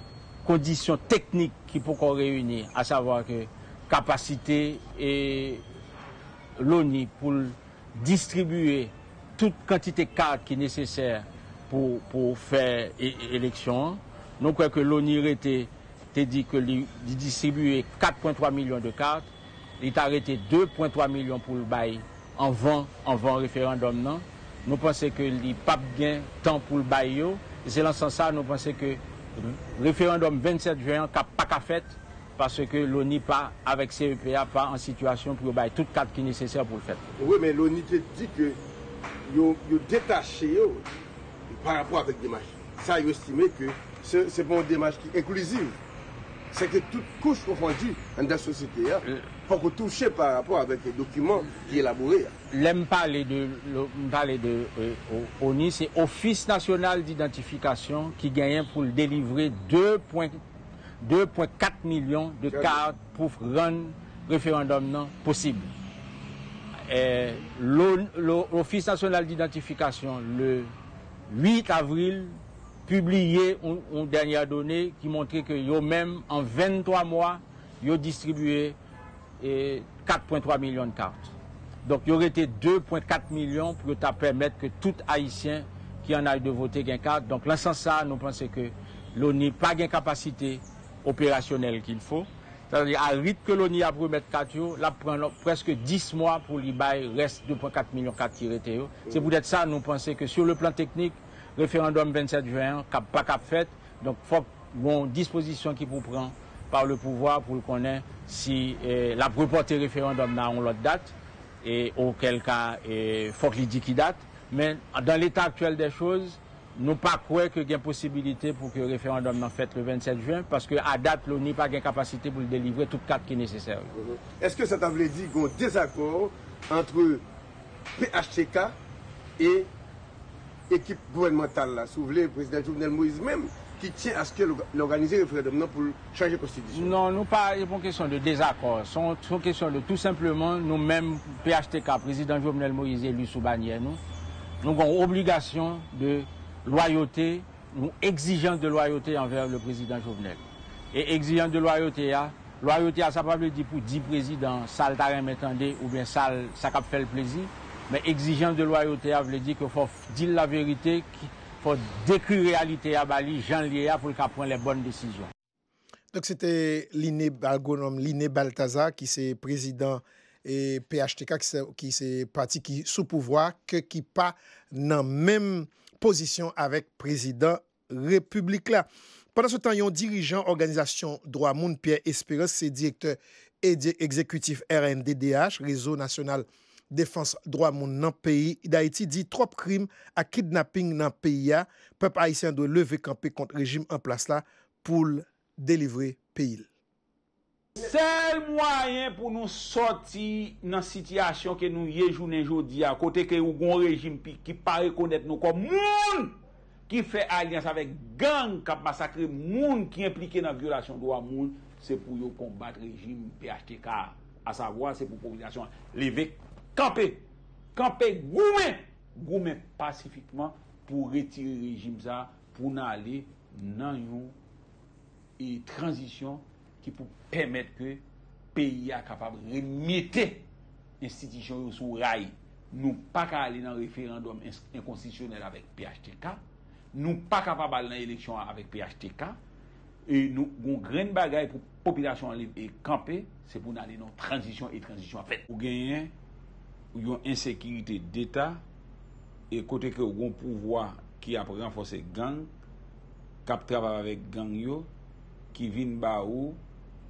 conditions techniques qu'il faut qu'on réunit à savoir capacité et l'onit pour distribuer toute quantité de cartes qui est nécessaire pour, faire élection. Nous croyons que l'ONIR était dit que lui distribuer 4,3 millions de cartes. Il a arrêté 2,3 millions pour le bail en vent, en vent référendum. Non? Nous pensons que a pas bien temps pour le bail. C'est dans ce sens nous pensons que le référendum 27 juin n'a pas qu'à faire parce que l'ONI pas, avec CEPA, pas en situation pour bail. toutes cartes qui sont nécessaires pour le faire. Oui, mais l'ONU dit que vous détaché par rapport avec démarche. Ça, il estimé que c'est pour une démarche qui est inclusive. C'est que toute couche confondue dans la société, pour hein, euh. qu'on touche par rapport avec les documents qui élaborés. Hein. L'aime parler de, parler de euh, ONI, c'est Office national d'identification qui gagne pour le délivrer 2,4 millions de cartes pour rendre référendum non possible. Euh, L'Office national d'identification, le 8 avril, publié une dernière donnée qui montrait que yo même en 23 mois, yo distribué 4,3 millions de cartes. Donc, il y aurait été 2,4 millions pour permettre que tout Haïtien qui en aille de voter gagne carte. Donc, sans ça, nous pensons que l'ONU n'a pas de capacité opérationnelle qu'il faut. C'est-à-dire, à rythme que l'on y a 4 jours, là, presque 10 mois pour lui reste 2.4 millions 4 qui C'est peut-être ça, nous pensons que sur le plan technique, référendum 27 juin, cap, pas cap fait. Donc, faut bon disposition qui vous prend par le pouvoir pour le connaître si eh, la reporter référendum n'a une date et auquel cas, il eh, faut qu'il dit qui date. Mais dans l'état actuel des choses, Nou pa kwe ke gen posibilite pou ke referandom nan fet le 27 juen, paske a dat louni pa gen kapasite pou li delivre tout kat ki neseserve. Eske sa ta vle di gon dezakor entre PHTK e ekip gouvernemental la, sou vle prezident Jovenel Moïse menm, ki tient aske l'organize referandom nan pou chanje konstidisyon? Non, nou pa e bon kesyon de dezakor. Son kesyon de tout simplement nou menm PHTK, prezident Jovenel Moïse, elu sou banyen nou. Nou gon obligasyon de... loyauté, nous exigeons de loyauté envers le président Jovenel. Et exigeant de loyauté, à, loyauté, à, ça ne veut pas dire pour 10 présidents, ça m'étendait, ou bien ça, ça cap fait le plaisir. Mais exigeant de loyauté, à, veut dire qu'il faut dire la vérité, qu'il faut décrire la réalité à Bali, Jean Léa, pour qu'il prenne les bonnes décisions. Donc c'était Liné, Liné Baltazar, qui est président et PHTK, qui est parti qui sous pouvoir, que, qui pas dans même... posisyon avek prezident republik la. Pendan se tan yon dirijan Organizasyon Droit Moun, Pierre Esperos, se direktor et de exekutif RNDDH, Réseau National Défense Droit Moun nan peyi. Da eti di, trope krim a kidnapping nan peyi ya. Pepe haisyen do leve kampi kont rejim an plas la pou l délivre peyi. Sel mwayen pou nou soti nan sityasyon ke nou yejounen jodi a kote ke ou goun rejim pi ki pare konet nou kom moun ki fe alians avek gang kap masakre moun ki implike nan violasyon do a moun se pou yo kombat rejim PHTK a sa vwa se pou mobilasyon levek kampe, kampe goumen, goumen pasifikman pou retiri rejim sa pou nan ale nan yon e transisyon. ki pou pèmet ke peyi a kapab remete institisyon yo sou ray nou pa ka ale nan referandom inkonstitisyonel avèk PHTK nou pa kapab ale nan eleksyon avèk PHTK e nou gon gren bagay pou populasyon libe e kampe, se pou nan ale nan transisyon e transisyon afèk ou genyen, ou yon insekiritè d'Etat e kote ke ou gon pouvoi ki a preganfose gang kap trab avèk gang yo ki vin ba ou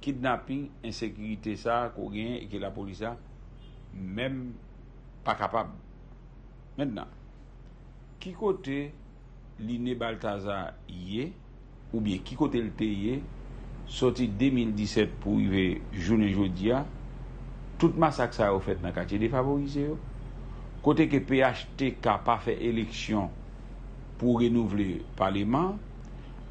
Kidnaping, ensekirite sa, kou genye, eke la polisa, menm pa kapab. Mèdna, ki kote lini Baltazar ye, ou bie ki kote lte ye, soti 2017 pou yve jounen jodia, tout masak sa ou fèt nan kache defaborize yo. Kote ke PHT ka pa fè eleksyon pou renouvle parlement,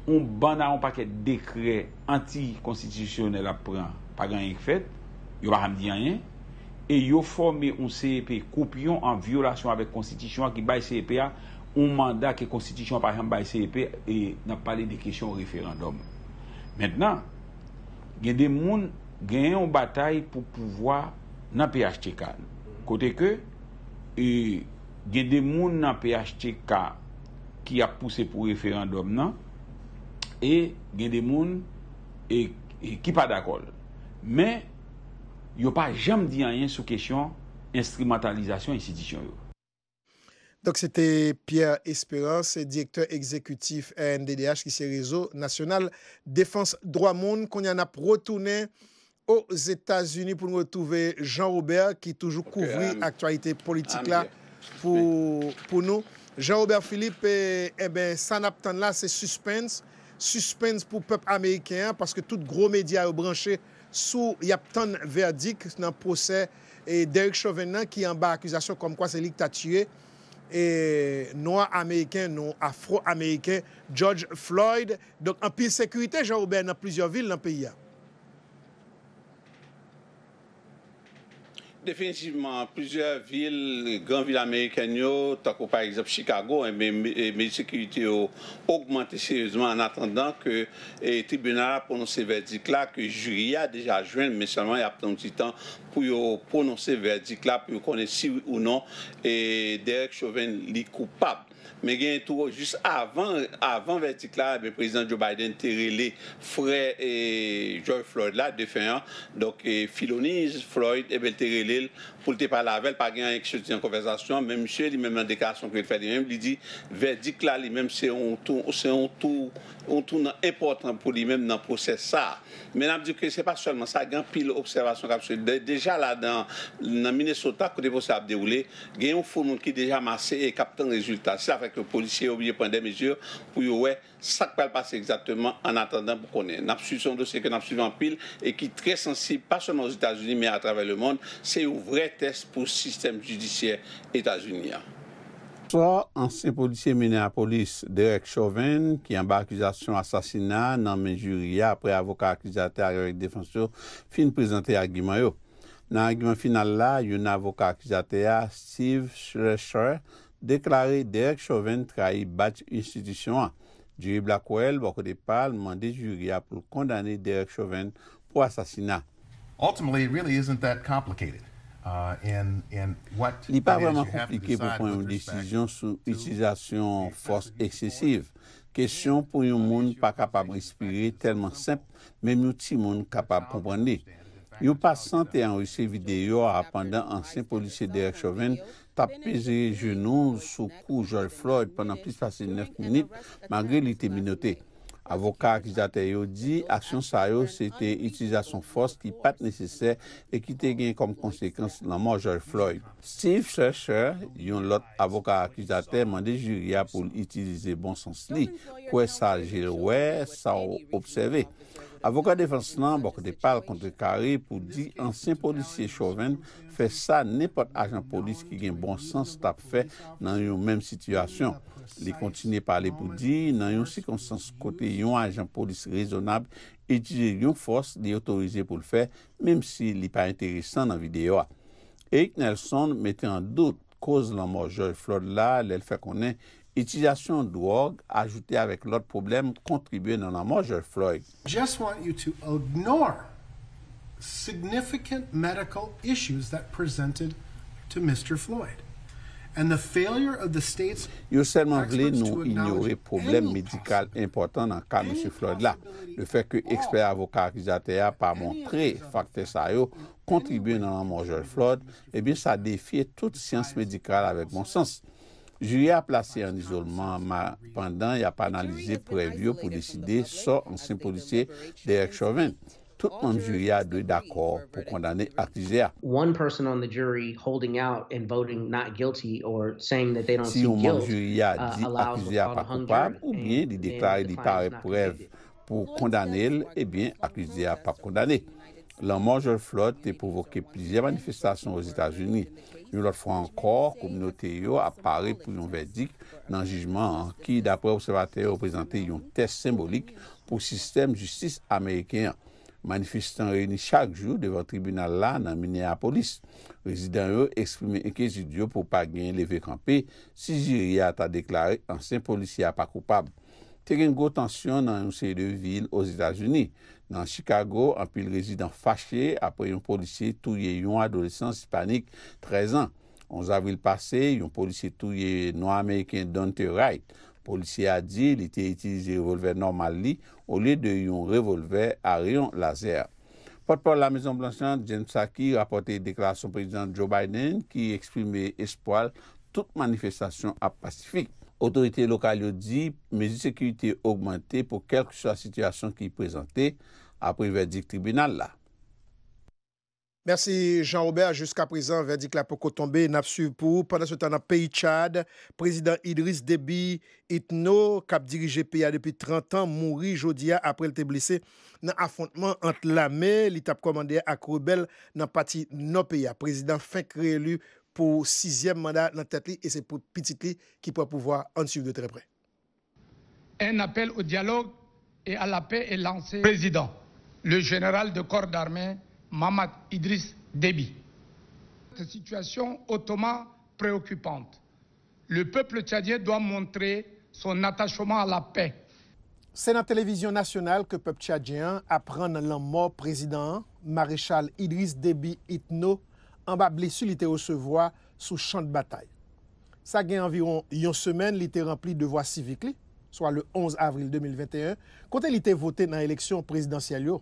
on banda an paket dekret anti-konstitisyonel apren, pa gen yik fet, yo ba ham diyan yen, e yo forme un CEP kopyon an violasyon avèk konstitisyon an ki bay CEP an, un manda ke konstitisyon an pa gen bay CEP, e nan pale de kesyon referandom. Mètenan, gen de moun gen yon batay pou pouvoi nan PHTK. Kote ke, e gen de moun nan PHTK ki ap pousse pou referandom nan, e gen de moun e, e ki pa d'akol. Men, yo pa jem di an yon sou kesyon instrumentalizasyon yon sitisyon yo. Dok se te Pierre Esperance, direktor ekzekutif NDDH ki se rezo nasyonal Defens Droit Moun, kon yon ap rotounen o Zetas Uni pou nou retouve Jean-Robert ki toujou kouvri aktualite politik la pou nou. Jean-Robert Philippe, e ben san ap tan la se suspens suspense pour le peuple américain parce que tout gros média est branché sous y a verdict dans le procès et Derek Chauvenin qui en bas accusation comme quoi c'est lui qui a tué et noir américain, non afro-américain, George Floyd. Donc, en pile sécurité, Jean-Robert, dans plusieurs villes dans le pays. Hein. définitivement, plusieurs villes, grandes villes américaines, par exemple Chicago, hein, mais mes sécurités ont augmenté sérieusement en attendant que le tribunal prononcé ce verdict-là, que le jury a déjà joué, mais seulement il y a un petit temps pour prononcer le verdict-là, pour connaître si ou non et Derek Chauvin est coupable mais il y a un tour juste avant, avant Vertical, le président Joe Biden a les frères et George Floyd là, défunt. Donc, Philonise, Floyd, et eh Beltéré Lil, pour le parler avec pas rien avec en conversation, même monsieur, lui-même, dans la déclaration qu'il fait, même il dit, Vertical, lui-même, c'est un tour, important pour lui-même dans le processus. Mais on dit que ce n'est pas seulement ça, il y a une pile d'observations Déjà là, dans, dans Minnesota, côté pour ça, il y a un fou qui est déjà massé et capte un résultat. ke policye obye pwende mezyur pou yo we sakpal pase egzatman an atandan pou konen. Napsul son dosye ke napsul manpil e ki tre sensib pason nouz Etats-Unis me a travè le moun, se yo vre test pou sistem judisyè Etats-Unis a. So, ansen policye menen a polis Derek Chauvin, ki yon ba akizasyon asasina nan menjur ya pre avoka akizate a Derek Defensio fin prezante agiman yo. Nan agiman final la, yon avoka akizate a Steve Schlescher, Deklare Derek Chauvin trahi bat institisyon an. Jiri Blackwell, wakou de pal, mande juri ap pou kondane Derek Chauvin pou asasina. Ni uh, pa vreman komplike pou pon yon disisyon sou itizasyon fos eksesiv. Kesyon pou yon moun pa kapab respire telman semp, men mouti moun kapab komprende. Yon pa sante an wese videyo apanda ansen polise Derek Chauvin tapize genou soukou George Floyd pwennan plis fase 9 minute magre li te minote. Avoka akizate yo di, aksyon sa yo se te itizason fos ki pat nesesè e ki te gen kom konsekans nan mò George Floyd. Steve Cheshire, yon lot avoka akizate, mande jiria pou itilize bon sens li. Kwe sa jirwe, sa ou obseve. Avokade Vanslan bok de pal kontre kare pou di ansyen polisye Chauven fè sa nepot ajan polis ki gen bon sens tap fè nan yon menm situasyon. Li kontine pale pou di nan yon si konsens kote yon ajan polis rezonab eti gen yon fos di otorize pou l fè menm si li pa enteresan nan videyo a. Eik Nelson mette an dout koz lan mor Joy Floyd la lèl fè konen. Etilasyon d'org ajouté avèk lòt problem kontribuyè nan a Mojol Floyd. Yo selman vle nou ignorè problem médikal impotant nan ka M. Floyd la. Le fèk ke eksper avoka akizateya pa montre fakte sa yo kontribuyè nan a Mojol Floyd, ebyen eh sa defyè tout siyans médikal avèk monsans. Jury a plase an isolman, pandan ya pa analize prevyo pou deside so an simpolite Derek Chauvin. Tout moun jury a dwey d'akor pou kondane akrizea. Si yon moun jury a di akrizea pa koupab ou bien di deklare di ta repreve pou kondane el, e bien akrizea pa kondane. Lan moun jory flote te provoke plize manifestasyon wos Etat-Unis. Yon lot fwa ankor koum noteyo apare pou yon vedik nan jijman ki dapre observatè reprezentè yon test simbolik pou sistem justis Ameriken. Manifestan reyni chak jou devan tribunal la nan Minea Polis. Rezidant yo eksprime enke zidyo pou pa genye leve kampè si ziria ta deklare ansen polisya pa koupab. Te gen gwo tansyon nan yon sey de vil os Etats-Unis. Nan Chicago, anpil rezidant fache apre yon polisye touye yon adolesans hispanik 13 an. Onz avril pase, yon polisye touye nou Ameriken Dante Wright. Polisye a di, li te itilize revolver normal li, ou li de yon revolver a ryon lazer. Potpour la mezon blansyan Jen Psaki rapote deklarasyon prezident Joe Biden ki eksprime espoal tout manifestasyon ap pasifik. Otorite lokal yo di, mezi sekurite augmente pou kelk sou a sityasyon ki prezante apre verdik tribunal la. Merci Jean-Robert. Juska prezant, verdik la pokotombe nap suv pou. Pendan sou tanda peyi Tchad, prezident Idris Deby it nou kap dirije peya depi 30 an mouri jodia apre lte blise nan afontman ant la me. Li tap komande ak rebel nan pati nou peya. Prezident fèk rey elu. pour sixième mandat dans tête et c'est pour petit qui pourra pouvoir en suivre de très près. Un appel au dialogue et à la paix est lancé. Président, le général de corps d'armée Mamad Idriss Déby. Cette situation ottoman préoccupante. Le peuple tchadien doit montrer son attachement à la paix. C'est dans la télévision nationale que le peuple tchadien apprend la mort président maréchal Idriss Déby Itno an ba blesu li te osevoa sou chan de batay. Sa gen anviron yon semen li te rempli de voa sivik li, swa le 11 avril 2021, kote li te vote nan eleksyon prezidansyal yo,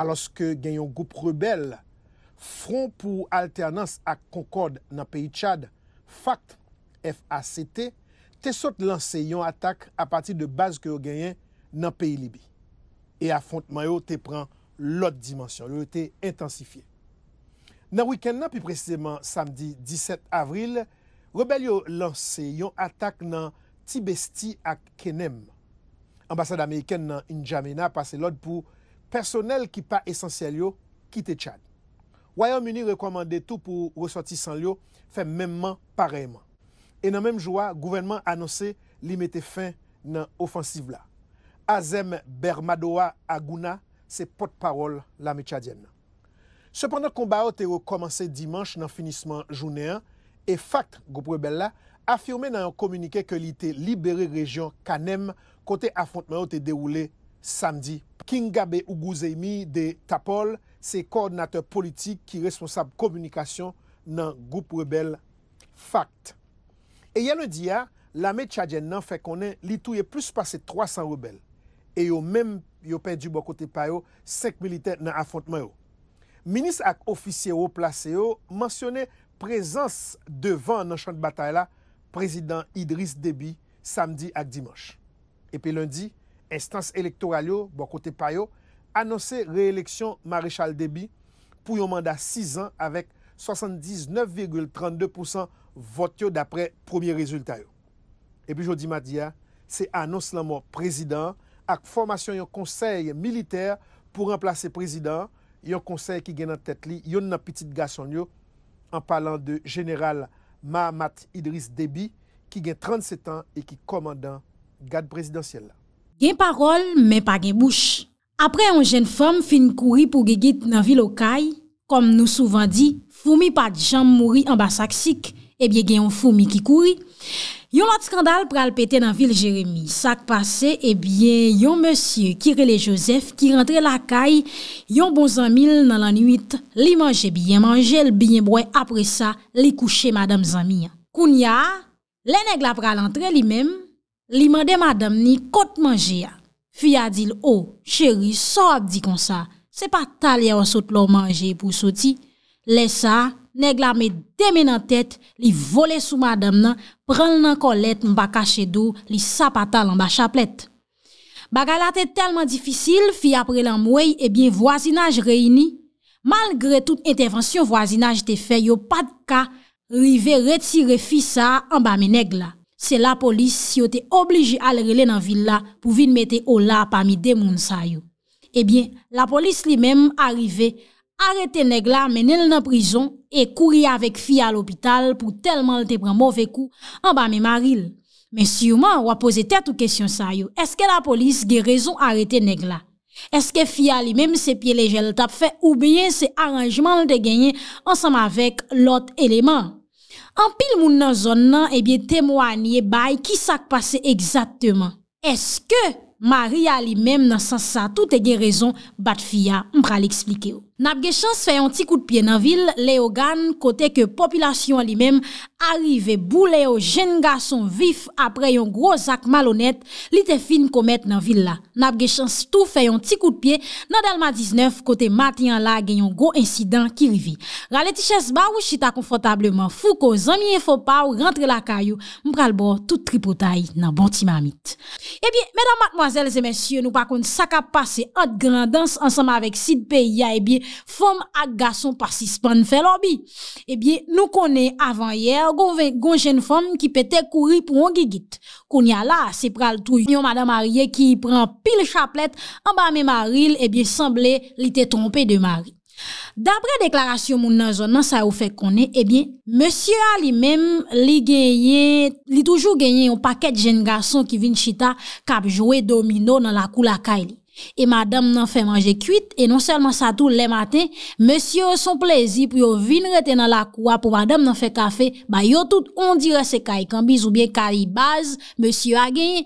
aloske gen yon goup rebel, front pou alternans ak konkord nan peyi Tchad, FACT, F-A-C-T, te sot lanse yon atak a pati de baz ke yo genyen nan peyi Libye. E a front mayo te pran lot dimensyon, yo te intensifiye. Nan wiken nan pi presideman samdi 17 avril, rebel yo lanse yon atak nan Tibesti ak Kenem. Ambasade ameyken nan N'Djamena pase lod pou personel ki pa esensyal yo kite Tchad. Wayan meni rekomande tou pou reswati san yo fe menman pareman. E nan menm joua, gouvenman anonse li mette fin nan ofansiv la. Azem Bermadoa Aguna se pot parol la me Tchadien nan. Sependan konba yo te yo komanse dimanche nan finisman jounen an, e FACT, goup rebella, afirme nan yon komunike ke li te libere region kanem kote afontman yo te deroule samdi. Kinga be Ougou Zeymi de Tapol se koordinateur politik ki responsab komunikasyon nan goup rebelle FACT. E yon diya, lame Tchadjen nan fe konen li touye plus pase 300 rebelle. E yo men yo pe di bo kote payo sek militer nan afontman yo. Minis ak ofisye ou plase yo mansyone prezans devan nan chan batay la, prezident Idris Déby, samdi ak dimanche. Epi lundi, instance elektoralyo, bo kote payo, anonse reeleksyon Maréchal Déby pou yon manda 6 an avek 79,32% votyo dapre premier rezultay yo. Epi jodi madia, se anonse laman prezident ak formasyon yon konsey militer pou remplase prezident yon konsey ki gen nan tèt li, yon nan pitit ga son yo, an palan de General Mahamat Idris Déby, ki gen 37 an e ki komandan gade prezidentiel. Gen parol, men pa gen bouch. Apre yon jen fom fin kouri pou ge git nan vil okay, kom nou souvan di, foumi pa di jan mouri an basak sik, e bie gen yon foumi ki kouri, Yon lot skandal pral pete nan vil Jeremie, sak pase, ebyen, yon monsye Kirele Joseph ki rentre la kay, yon bon zanmil nan lanuit, li manje byen, manje l byen boy, apre sa, li kouche madame zanmi. Koun ya, le neg la pral rentre li mem, li mande madame ni kot manje ya. Fuy ya dil, oh, cheri, sa ak di kon sa, se pa tal ya wansot lor manje pou soti, le sa... Negla me deme nan tèt, li vole sou madame nan, pren nan kolèt mba kache do, li sapata lan ba chaplet. Bagalate telman difisil, fi apre lan mwey, ebyen voisinaj reyini. Malgre tout intervensyon voisinaj te fè, yo pad ka rive retire fi sa anba me negla. Se la polis yo te obliji alrele nan villa pou vin mette o la pa mi demoun sa yo. Ebyen, la polis li menm arrive, arete negla menen nan prizon, E kouri avek fi a l'opital pou telman lte pran mouve kou an ba me maril. Men si ouman wapose tet ou kesyon sa yo, eske la polis ge rezon arete neg la? Eske fi a li mem se pie le jel tap fe ou bien se aranjman lte genyen ansam avek lot eleman? An pil moun nan zon nan, ebyen temwaniye bay ki sak pase egzatman. Eske? ma ria li mem nan san sa tout e gen rezon bat fiya mprali eksplike ou. Nabge chans feyon ti kout pye nan vil le yo gan kote ke populasyon li mem arrive bou le yo jen gason vif apre yon gro zak malonet li te fin komet nan vil la. Nabge chans tou feyon ti kout pye nan delma 19 kote mati an la gen yon gro insidan ki rivi. Rale ti ches ba ou chita konfotableman fou ko zamiye fopaw rentre la kayou mpral bo tout tripotay nan bonti mamit. Ebi, medan matman Nazèl zè mèsyè nou pa koun sakap pase ad grandans ansama vek sid pe ya e eh bi fòm ak gason pasispan fè lò eh bi. E bi nou konè avan yèl goun jèn fòm ki pète kouri pou an gigit. Koun ya la se pral tou yon mada marye ki yi pran pil chaplet amba mè maril e eh bi semble li te trompe de mari. D apre deklarasyon moun nan zon nan sa ou fek konen, ebyen, eh monsye a li menm li genyen, li toujou genyen yon paket jen gason ki vin chita kap jowe domino nan la kou laka li. E madame nan fè manje kwit E non selman sa tou lè matè Mèsyo son plèzi pou yo vin rete nan la kwa Pou madame nan fè kafe Ba yo tout on dire se kaj kan Bizou bie kaj i baz Mèsyo a genye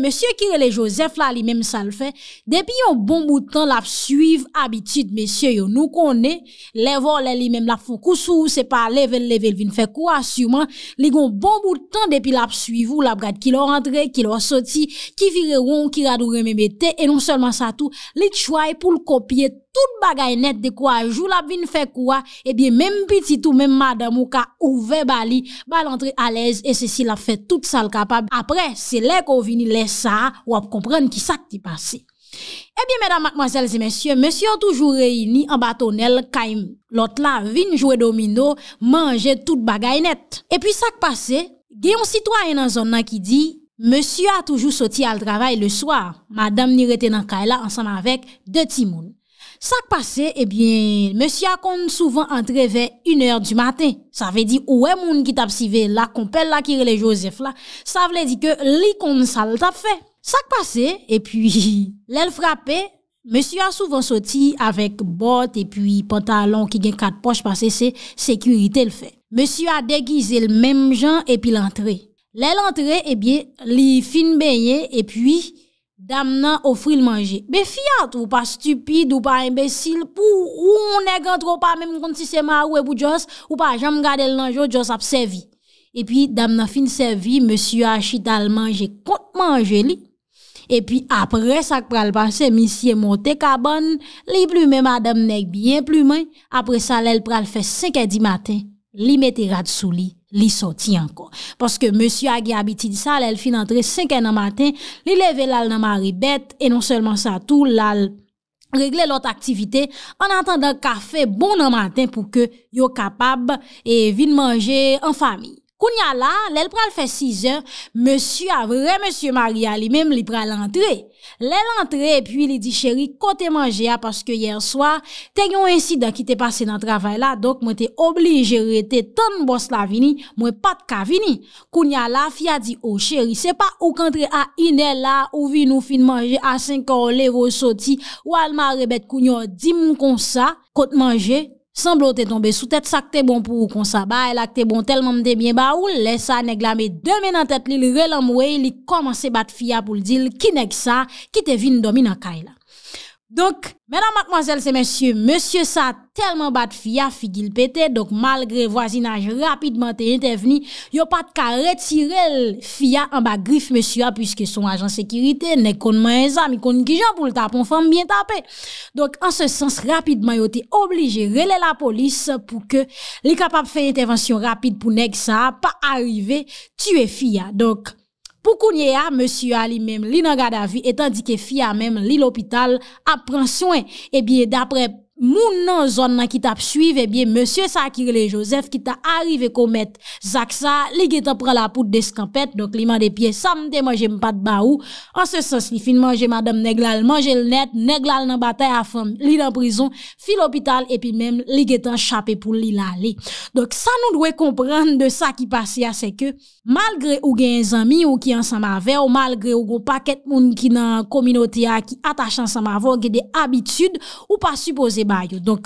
Mèsyo kire lè Joseph bon la li mèm sal fè Depi yon bon boutan Lap suiv abitit mèsyo Yo nou konè Lè volè li mèm lap fò kousou Se pa level level vin fè kwa Siuman ligon bon boutan Depi lap suiv ou lap gade ki lò rentre Ki lò soti ki vire ron ki radou remebe Et non seulement ça tout li choix pour le copier tout bagay net de quoi jou la vin quoi, et eh bien même petit tout même madame ou ka ouve bali, bal entre à l'aise et ceci la fait tout ça capable. Après c'est là qu'on vient vini ça, ou comprendre qui qui sak ti Et Eh bien, mesdames, mademoiselles et messieurs, monsieur toujours réunis en bâtonnel, kaim l'autre là, vin jouer domino, manger tout bagay net. Et puis, ça qui passe, il un citoyen dans la zone qui dit, Monsi a toujou soti al travay le swar. Madame ni rete nan kaila ansan avèk de ti moun. Sak pase, ebyen, eh monsi a kon souvan entreve yun er du maten. Sa ve di, ouè moun ki tap sive la kompel la kire le josef la. Sa vle di ke li kon sal tap fe. Sak pase, epyi, lèl frape, monsi a souvan soti avèk bot epyi pantalon ki gen kat poche pase se sekurite l fe. Monsi a degize l mèm jan epi l entreve. Lè l'entrè, e eh bie, li fin bèye, e pwi, dam nan ofri l manje. Be fiat, ou pa stupide, ou pa imbesil, pou, ou mounèk an tro pa, mèm konti se marwè pou Jos, ou pa jom gade l nanjot, Jos ap sevi. E pwi, dam nan fin sevi, monsi a chital manje, kont manje li. E pwi, apre, sak pral panse, misye monte kaban, li plume, madame nèk byen plume, apre sa lèl pral fè 5è di maten, li mette rad sou li. li soti ankon. Paske Monsi Aghi Abiti Disal el fin antre 5e nan maten, li leve lal nan mari bete, e non selman sa tou lal regle lot aktivite an antan dan kafe bon nan maten pou ke yo kapab e vin manje an fami. Kounya la, lèl pral fè 6 an, mèsy a vre, mèsy Maria li mèm li pral antre. Lèl antre, pwi li di chèri, kote manje a, paske yèr swa, tenyon ensi da ki te pase nan travè la, dok mwen te oblige rete ton bòs la vini, mwen pat ka vini. Kounya la, fya di, o chèri, se pa ou kante a inè la, ou vin ou fin manje a 5 an, ou lev ou soti, ou al marebet kounyo dim kon sa, kote manje a. Samblo te tombe sou tet sa ke te bon pou ou kon sa baye la ke te bon telman de miye ba ou le sa neg la me deme nan tet li li relem wey li komanse bat fiya pou li dil ki neg sa ki te vin dominan kaye la. Donk, menan makmanzel se monsye, monsye sa terman bat fiya figil pete, donk malgre wazinaj rapidman te yon te vni, yon pat ka retirel fiya an ba grif monsye a pwiske son ajan sekirite, ne kon man e zan, mi kon ki jan pou l tapon fam byen tape. Donk, an se sens rapidman yo te oblige rele la polis pou ke li kapap fe yon te vansyon rapid pou nek sa a pa arive tue fiya, donk. Pou kounye a, monsi a li menm li nan gada vi etan di ke fi a menm li l'opital apren soen. E eh biye, dapre... moun nan zon nan ki tap suive, ebyen, monsye Sakirele Joseph ki ta arive komet zak sa, li getan pran la pout deskanpet, donk li man de pye samde, man jem pat ba ou, an se sens li fin man jem adam neglal man jel net, neglal nan batay a fom li nan prizon, fi l'opital, epi men, li getan chapè pou li la li. Donk sa nou dwe komprende de sa ki pasi a, se ke, malgre ou gen zami ou ki ansan ma ve, ou malgre ou go paket moun ki nan kominoti a ki atachan san ma vo, ou gen de abitud, ou pa supose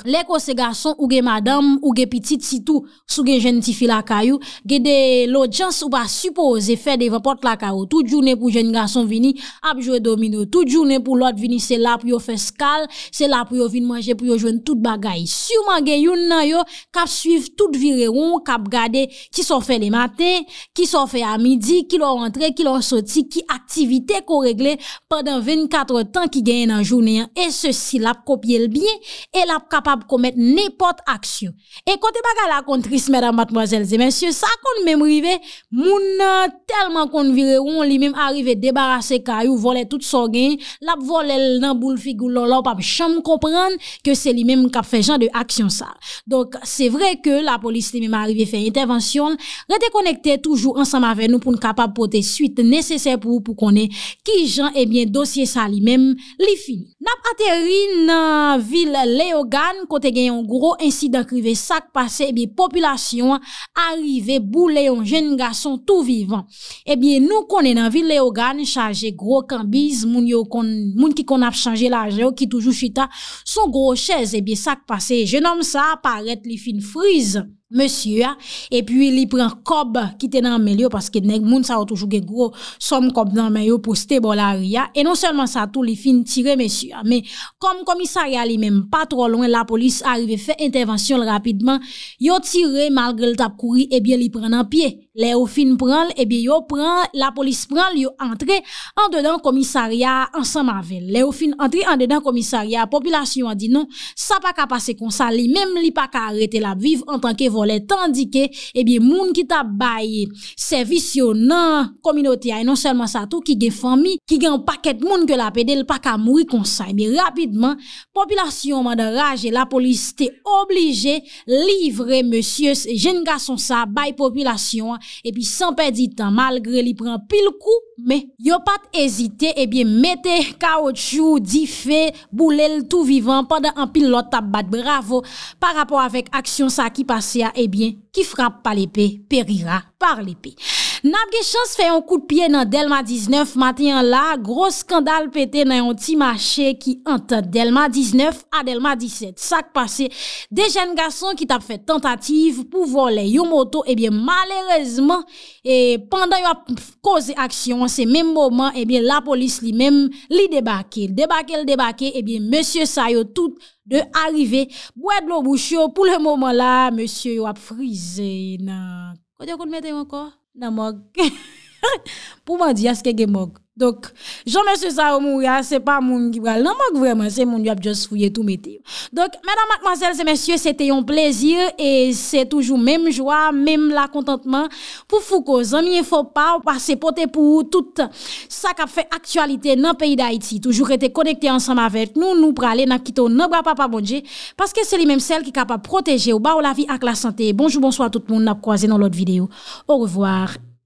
Lek ose gason ouge madame ouge pitit sitou souge jen ti fi lakayou Gede lojans ouba supo ose fe devapot lakayou Tout jounen pou jen gason vini ap jwen domino Tout jounen pou lot vini se la pou yo feskal Se la pou yo vin manje pou yo jwen tout bagay Souman gen yon nan yo kap suiv tout vireroun Kap gade ki son fe le maten Ki son fe a midi Ki lor rentre Ki lor soti Ki aktivite ko regle Pendan 24 tan ki gen yon an jounen E se si la kopye lbyen el ap kapab komet nipot aksyon. E kote baga la kontris, mèdam batmwazèl zè mèsyon, sa kon mèm rive, moun nan telman kon vire ou, li mèm arive debarase ka, ou vole tout so gen, lap vole nan boule figou lolo, pap chanm komprende ke se li mèm kap fè jan de aksyon sa. Donk, se vre ke la polis li mèm arive fè intervansyon, rete konekte toujou ansam ave nou pou n kapab pote suite nesesèpou pou kone ki jan eh dosye sa li mèm li fin. Nap aterri nan vil Leogan kote genyon gro ensi dan krive sak pase ebi populasyon arive bou leyon jen nga son tou vivan. Ebi nou konen nan vil Leogan chaje gro kambiz moun ki kon ap chanje laje ou ki toujou chita son gro chez ebi sak pase. Je nanm sa aparet li fin friz. Monsiwa, e pi li pren kob ki te nanmelyo paske denek moun sa wotoujou gen gro som kob nanmelyo pou ste bol ariya e non selman sa tou li fin tire monsiwa me kom komisari a li menm pa tro lon la polis arive fe intervensyon rapidman yo tire malge l tap kouri e eh bien li pren nanpye le ou fin pran, ebi eh yo pran la polis pran, li yo antre an dedan komisariya ansan mavel le ou fin antre an dedan komisariya populasyon an di nan, sa pa ka pase konsa li, mem li pa ka arete la viv an tanke volet, tandike ebi moun ki ta baye servisyon nan kominotiye non selman sa tou ki ge fami, ki gen paket moun ke la pedel, pa ka moui konsa ebi rapidman, populasyon man de raje, la polis te oblige livre, monsye jen ga son sa, baye populasyon an E pi sanpe di tan malgre li pran pil kou Me, yo pat ezite e bi mette kao chou, di fe, boulel tou vivan Padan an pil lot tabat, bravo Par rapport avek aksyon sa ki pase a, e bi, ki frappe pal epe, perira pal epe Napge chans fè yon kout piye nan Delma 19, matyen la, gros skandal pète nan yon ti machè ki anta Delma 19 a Delma 17. Sak pase, de jen gason ki tap fè tentative pou volè yon moto, ebyen eh malerèzman e eh, pandan yon ap kouze aksyon, se menm mouman, ebyen eh la polis li menm li debake. Debake, debake, ebyen monsye sa yon tout de arrive. Bwèd lò bouchè, pou lè mouman la, monsye yon ap frize nan. Koude yon kout metè yon kòr? Namog... pou mwen di aske gen mok. Donk, jom mwen se sa ou mou ya, se pa moun ki mwen nan mok vreman, se moun yo ap jous fouye tou meti. Donk, mèdame, mèdame, mèdames, mèdames, se te yon plezir, e se toujou mèm jwa, mèm lakontantman, pou fou ko, zan miye fò pa, ou pa se pote pou tout sa kap fe aktualite nan peyi da Haiti, toujou rete konekte ansan ma vèrt, nou nou prale, nan kito nan bwa pa pa bondje, paske se li mèm sel ki kap ap proteje ou ba ou la vi ak la sante. Bonjou, bonsoi tout moun